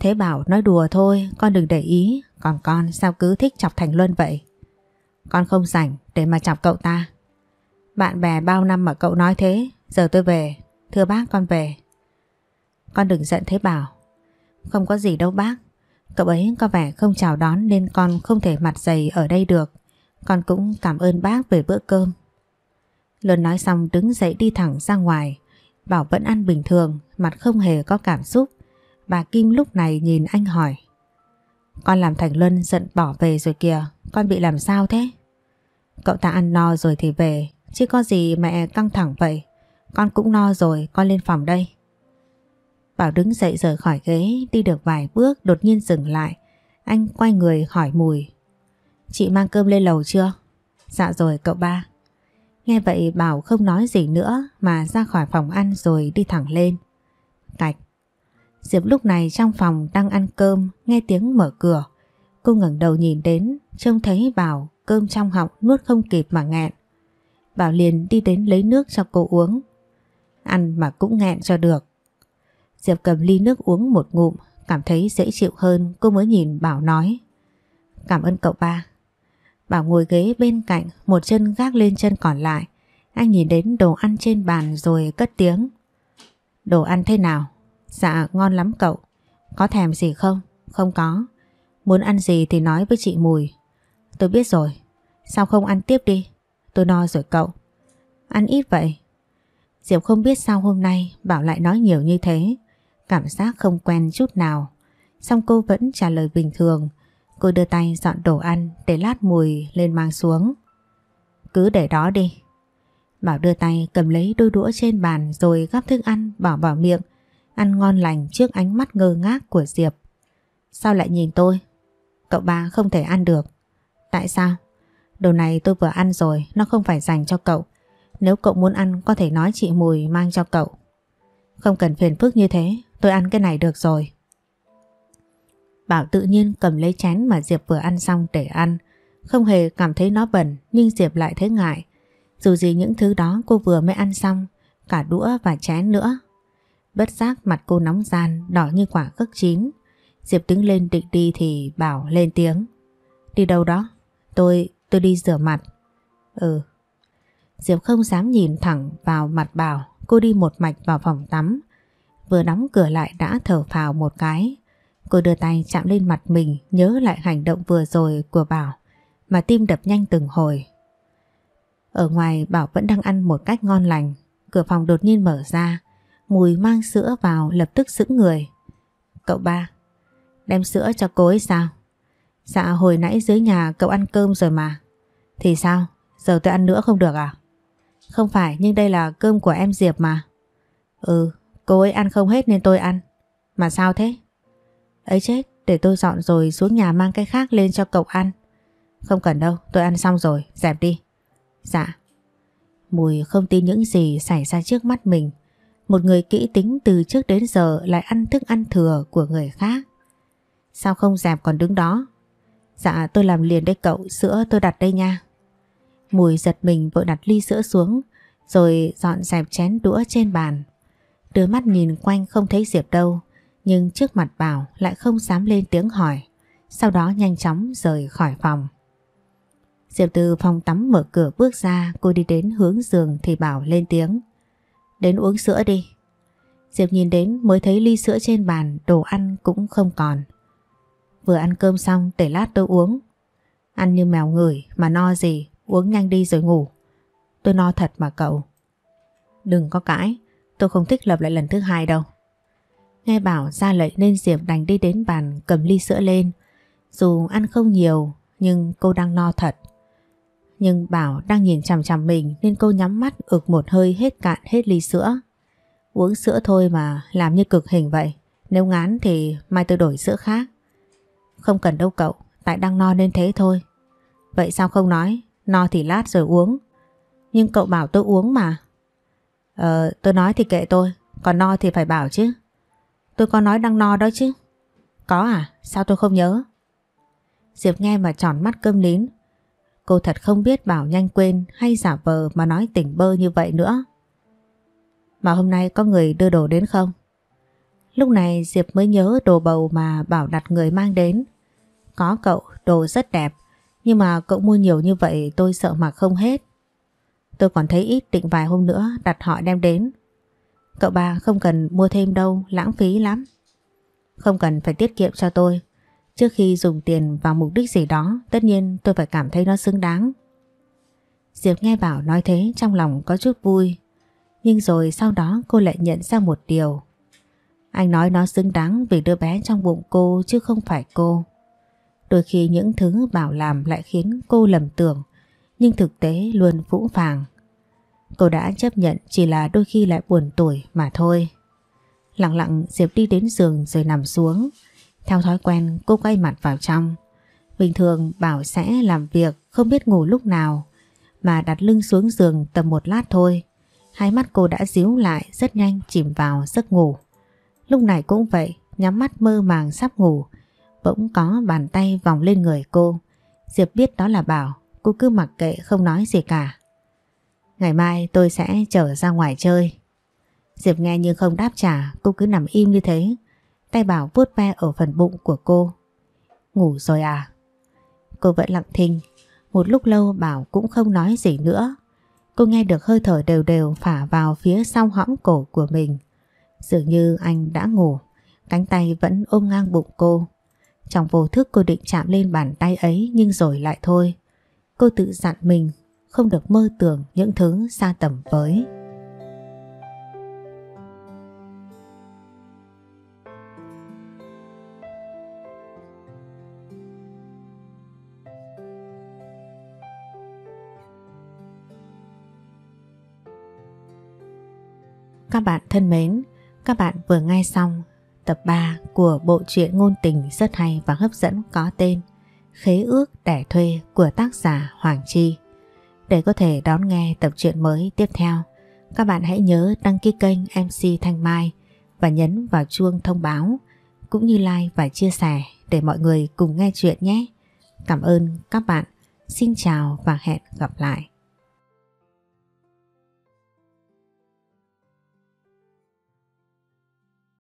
Thế bảo nói đùa thôi, con đừng để ý, còn con sao cứ thích chọc Thành Luân vậy? Con không rảnh để mà chọc cậu ta. Bạn bè bao năm mà cậu nói thế, giờ tôi về. Thưa bác con về. Con đừng giận thế bảo. Không có gì đâu bác. Cậu ấy có vẻ không chào đón nên con không thể mặt dày ở đây được. Con cũng cảm ơn bác về bữa cơm. Luân nói xong đứng dậy đi thẳng ra ngoài. Bảo vẫn ăn bình thường, mặt không hề có cảm xúc. Bà Kim lúc này nhìn anh hỏi. Con làm Thành Luân giận bỏ về rồi kìa Con bị làm sao thế Cậu ta ăn no rồi thì về Chứ có gì mẹ căng thẳng vậy Con cũng no rồi con lên phòng đây Bảo đứng dậy rời khỏi ghế Đi được vài bước đột nhiên dừng lại Anh quay người hỏi mùi Chị mang cơm lên lầu chưa Dạ rồi cậu ba Nghe vậy Bảo không nói gì nữa Mà ra khỏi phòng ăn rồi đi thẳng lên Diệp lúc này trong phòng đang ăn cơm, nghe tiếng mở cửa. Cô ngẩng đầu nhìn đến, trông thấy Bảo cơm trong họng nuốt không kịp mà nghẹn. Bảo liền đi đến lấy nước cho cô uống. Ăn mà cũng nghẹn cho được. Diệp cầm ly nước uống một ngụm, cảm thấy dễ chịu hơn cô mới nhìn Bảo nói. Cảm ơn cậu ba. Bảo ngồi ghế bên cạnh, một chân gác lên chân còn lại. Anh nhìn đến đồ ăn trên bàn rồi cất tiếng. Đồ ăn thế nào? Dạ ngon lắm cậu Có thèm gì không? Không có Muốn ăn gì thì nói với chị Mùi Tôi biết rồi Sao không ăn tiếp đi? Tôi no rồi cậu Ăn ít vậy Diệp không biết sao hôm nay Bảo lại nói nhiều như thế Cảm giác không quen chút nào Xong cô vẫn trả lời bình thường Cô đưa tay dọn đồ ăn Để lát mùi lên mang xuống Cứ để đó đi Bảo đưa tay cầm lấy đôi đũa trên bàn Rồi gắp thức ăn bỏ vào miệng ăn ngon lành trước ánh mắt ngơ ngác của Diệp. Sao lại nhìn tôi? Cậu ba không thể ăn được. Tại sao? Đồ này tôi vừa ăn rồi, nó không phải dành cho cậu. Nếu cậu muốn ăn có thể nói chị Mùi mang cho cậu. Không cần phiền phức như thế, tôi ăn cái này được rồi. Bảo tự nhiên cầm lấy chén mà Diệp vừa ăn xong để ăn. Không hề cảm thấy nó bẩn nhưng Diệp lại thấy ngại. Dù gì những thứ đó cô vừa mới ăn xong, cả đũa và chén nữa Bất giác mặt cô nóng gian Đỏ như quả gấc chín Diệp đứng lên định đi thì Bảo lên tiếng Đi đâu đó Tôi, tôi đi rửa mặt Ừ Diệp không dám nhìn thẳng vào mặt Bảo Cô đi một mạch vào phòng tắm Vừa đóng cửa lại đã thở phào một cái Cô đưa tay chạm lên mặt mình Nhớ lại hành động vừa rồi của Bảo Mà tim đập nhanh từng hồi Ở ngoài Bảo vẫn đang ăn một cách ngon lành Cửa phòng đột nhiên mở ra Mùi mang sữa vào lập tức giữ người. Cậu ba, đem sữa cho cô ấy sao? Dạ hồi nãy dưới nhà cậu ăn cơm rồi mà. Thì sao? Giờ tôi ăn nữa không được à? Không phải nhưng đây là cơm của em Diệp mà. Ừ, cô ấy ăn không hết nên tôi ăn. Mà sao thế? Ấy chết, để tôi dọn rồi xuống nhà mang cái khác lên cho cậu ăn. Không cần đâu, tôi ăn xong rồi, dẹp đi. Dạ. Mùi không tin những gì xảy ra trước mắt mình. Một người kỹ tính từ trước đến giờ lại ăn thức ăn thừa của người khác. Sao không dẹp còn đứng đó? Dạ tôi làm liền đây cậu, sữa tôi đặt đây nha. Mùi giật mình vội đặt ly sữa xuống rồi dọn dẹp chén đũa trên bàn. Đưa mắt nhìn quanh không thấy Diệp đâu nhưng trước mặt Bảo lại không dám lên tiếng hỏi. Sau đó nhanh chóng rời khỏi phòng. Diệp từ phòng tắm mở cửa bước ra cô đi đến hướng giường thì Bảo lên tiếng. Đến uống sữa đi Diệp nhìn đến mới thấy ly sữa trên bàn Đồ ăn cũng không còn Vừa ăn cơm xong để lát tôi uống Ăn như mèo ngửi Mà no gì uống nhanh đi rồi ngủ Tôi no thật mà cậu Đừng có cãi Tôi không thích lập lại lần thứ hai đâu Nghe bảo ra lệnh nên Diệp đành đi đến bàn Cầm ly sữa lên Dù ăn không nhiều Nhưng cô đang no thật nhưng Bảo đang nhìn chằm chằm mình nên cô nhắm mắt ực một hơi hết cạn hết ly sữa. Uống sữa thôi mà làm như cực hình vậy. Nếu ngán thì mai tôi đổi sữa khác. Không cần đâu cậu, tại đang no nên thế thôi. Vậy sao không nói, no thì lát rồi uống. Nhưng cậu bảo tôi uống mà. Ờ, tôi nói thì kệ tôi, còn no thì phải bảo chứ. Tôi có nói đang no đó chứ. Có à, sao tôi không nhớ. Diệp nghe mà tròn mắt cơm nín, Cô thật không biết bảo nhanh quên hay giả vờ mà nói tỉnh bơ như vậy nữa. Mà hôm nay có người đưa đồ đến không? Lúc này Diệp mới nhớ đồ bầu mà Bảo đặt người mang đến. Có cậu, đồ rất đẹp, nhưng mà cậu mua nhiều như vậy tôi sợ mặc không hết. Tôi còn thấy ít định vài hôm nữa đặt họ đem đến. Cậu bà không cần mua thêm đâu, lãng phí lắm. Không cần phải tiết kiệm cho tôi. Trước khi dùng tiền vào mục đích gì đó Tất nhiên tôi phải cảm thấy nó xứng đáng Diệp nghe Bảo nói thế Trong lòng có chút vui Nhưng rồi sau đó cô lại nhận ra một điều Anh nói nó xứng đáng Vì đứa bé trong bụng cô Chứ không phải cô Đôi khi những thứ Bảo làm lại khiến cô lầm tưởng Nhưng thực tế luôn vũ phàng Cô đã chấp nhận Chỉ là đôi khi lại buồn tuổi mà thôi Lặng lặng Diệp đi đến giường rồi nằm xuống theo thói quen cô quay mặt vào trong Bình thường Bảo sẽ làm việc không biết ngủ lúc nào mà đặt lưng xuống giường tầm một lát thôi. Hai mắt cô đã díu lại rất nhanh chìm vào giấc ngủ. Lúc này cũng vậy, nhắm mắt mơ màng sắp ngủ. Bỗng có bàn tay vòng lên người cô. Diệp biết đó là Bảo, cô cứ mặc kệ không nói gì cả. Ngày mai tôi sẽ trở ra ngoài chơi. Diệp nghe nhưng không đáp trả, cô cứ nằm im như thế tay Bảo vuốt ve ở phần bụng của cô. Ngủ rồi à? Cô vẫn lặng thinh, một lúc lâu Bảo cũng không nói gì nữa. Cô nghe được hơi thở đều đều phả vào phía sau hõm cổ của mình. Dường như anh đã ngủ, cánh tay vẫn ôm ngang bụng cô. Trong vô thức cô định chạm lên bàn tay ấy nhưng rồi lại thôi. Cô tự dặn mình không được mơ tưởng những thứ xa tầm với. Các bạn thân mến, các bạn vừa nghe xong tập 3 của bộ truyện ngôn tình rất hay và hấp dẫn có tên Khế ước đẻ thuê của tác giả Hoàng Chi. Để có thể đón nghe tập truyện mới tiếp theo, các bạn hãy nhớ đăng ký kênh MC Thanh Mai và nhấn vào chuông thông báo cũng như like và chia sẻ để mọi người cùng nghe chuyện nhé. Cảm ơn các bạn. Xin chào và hẹn gặp lại.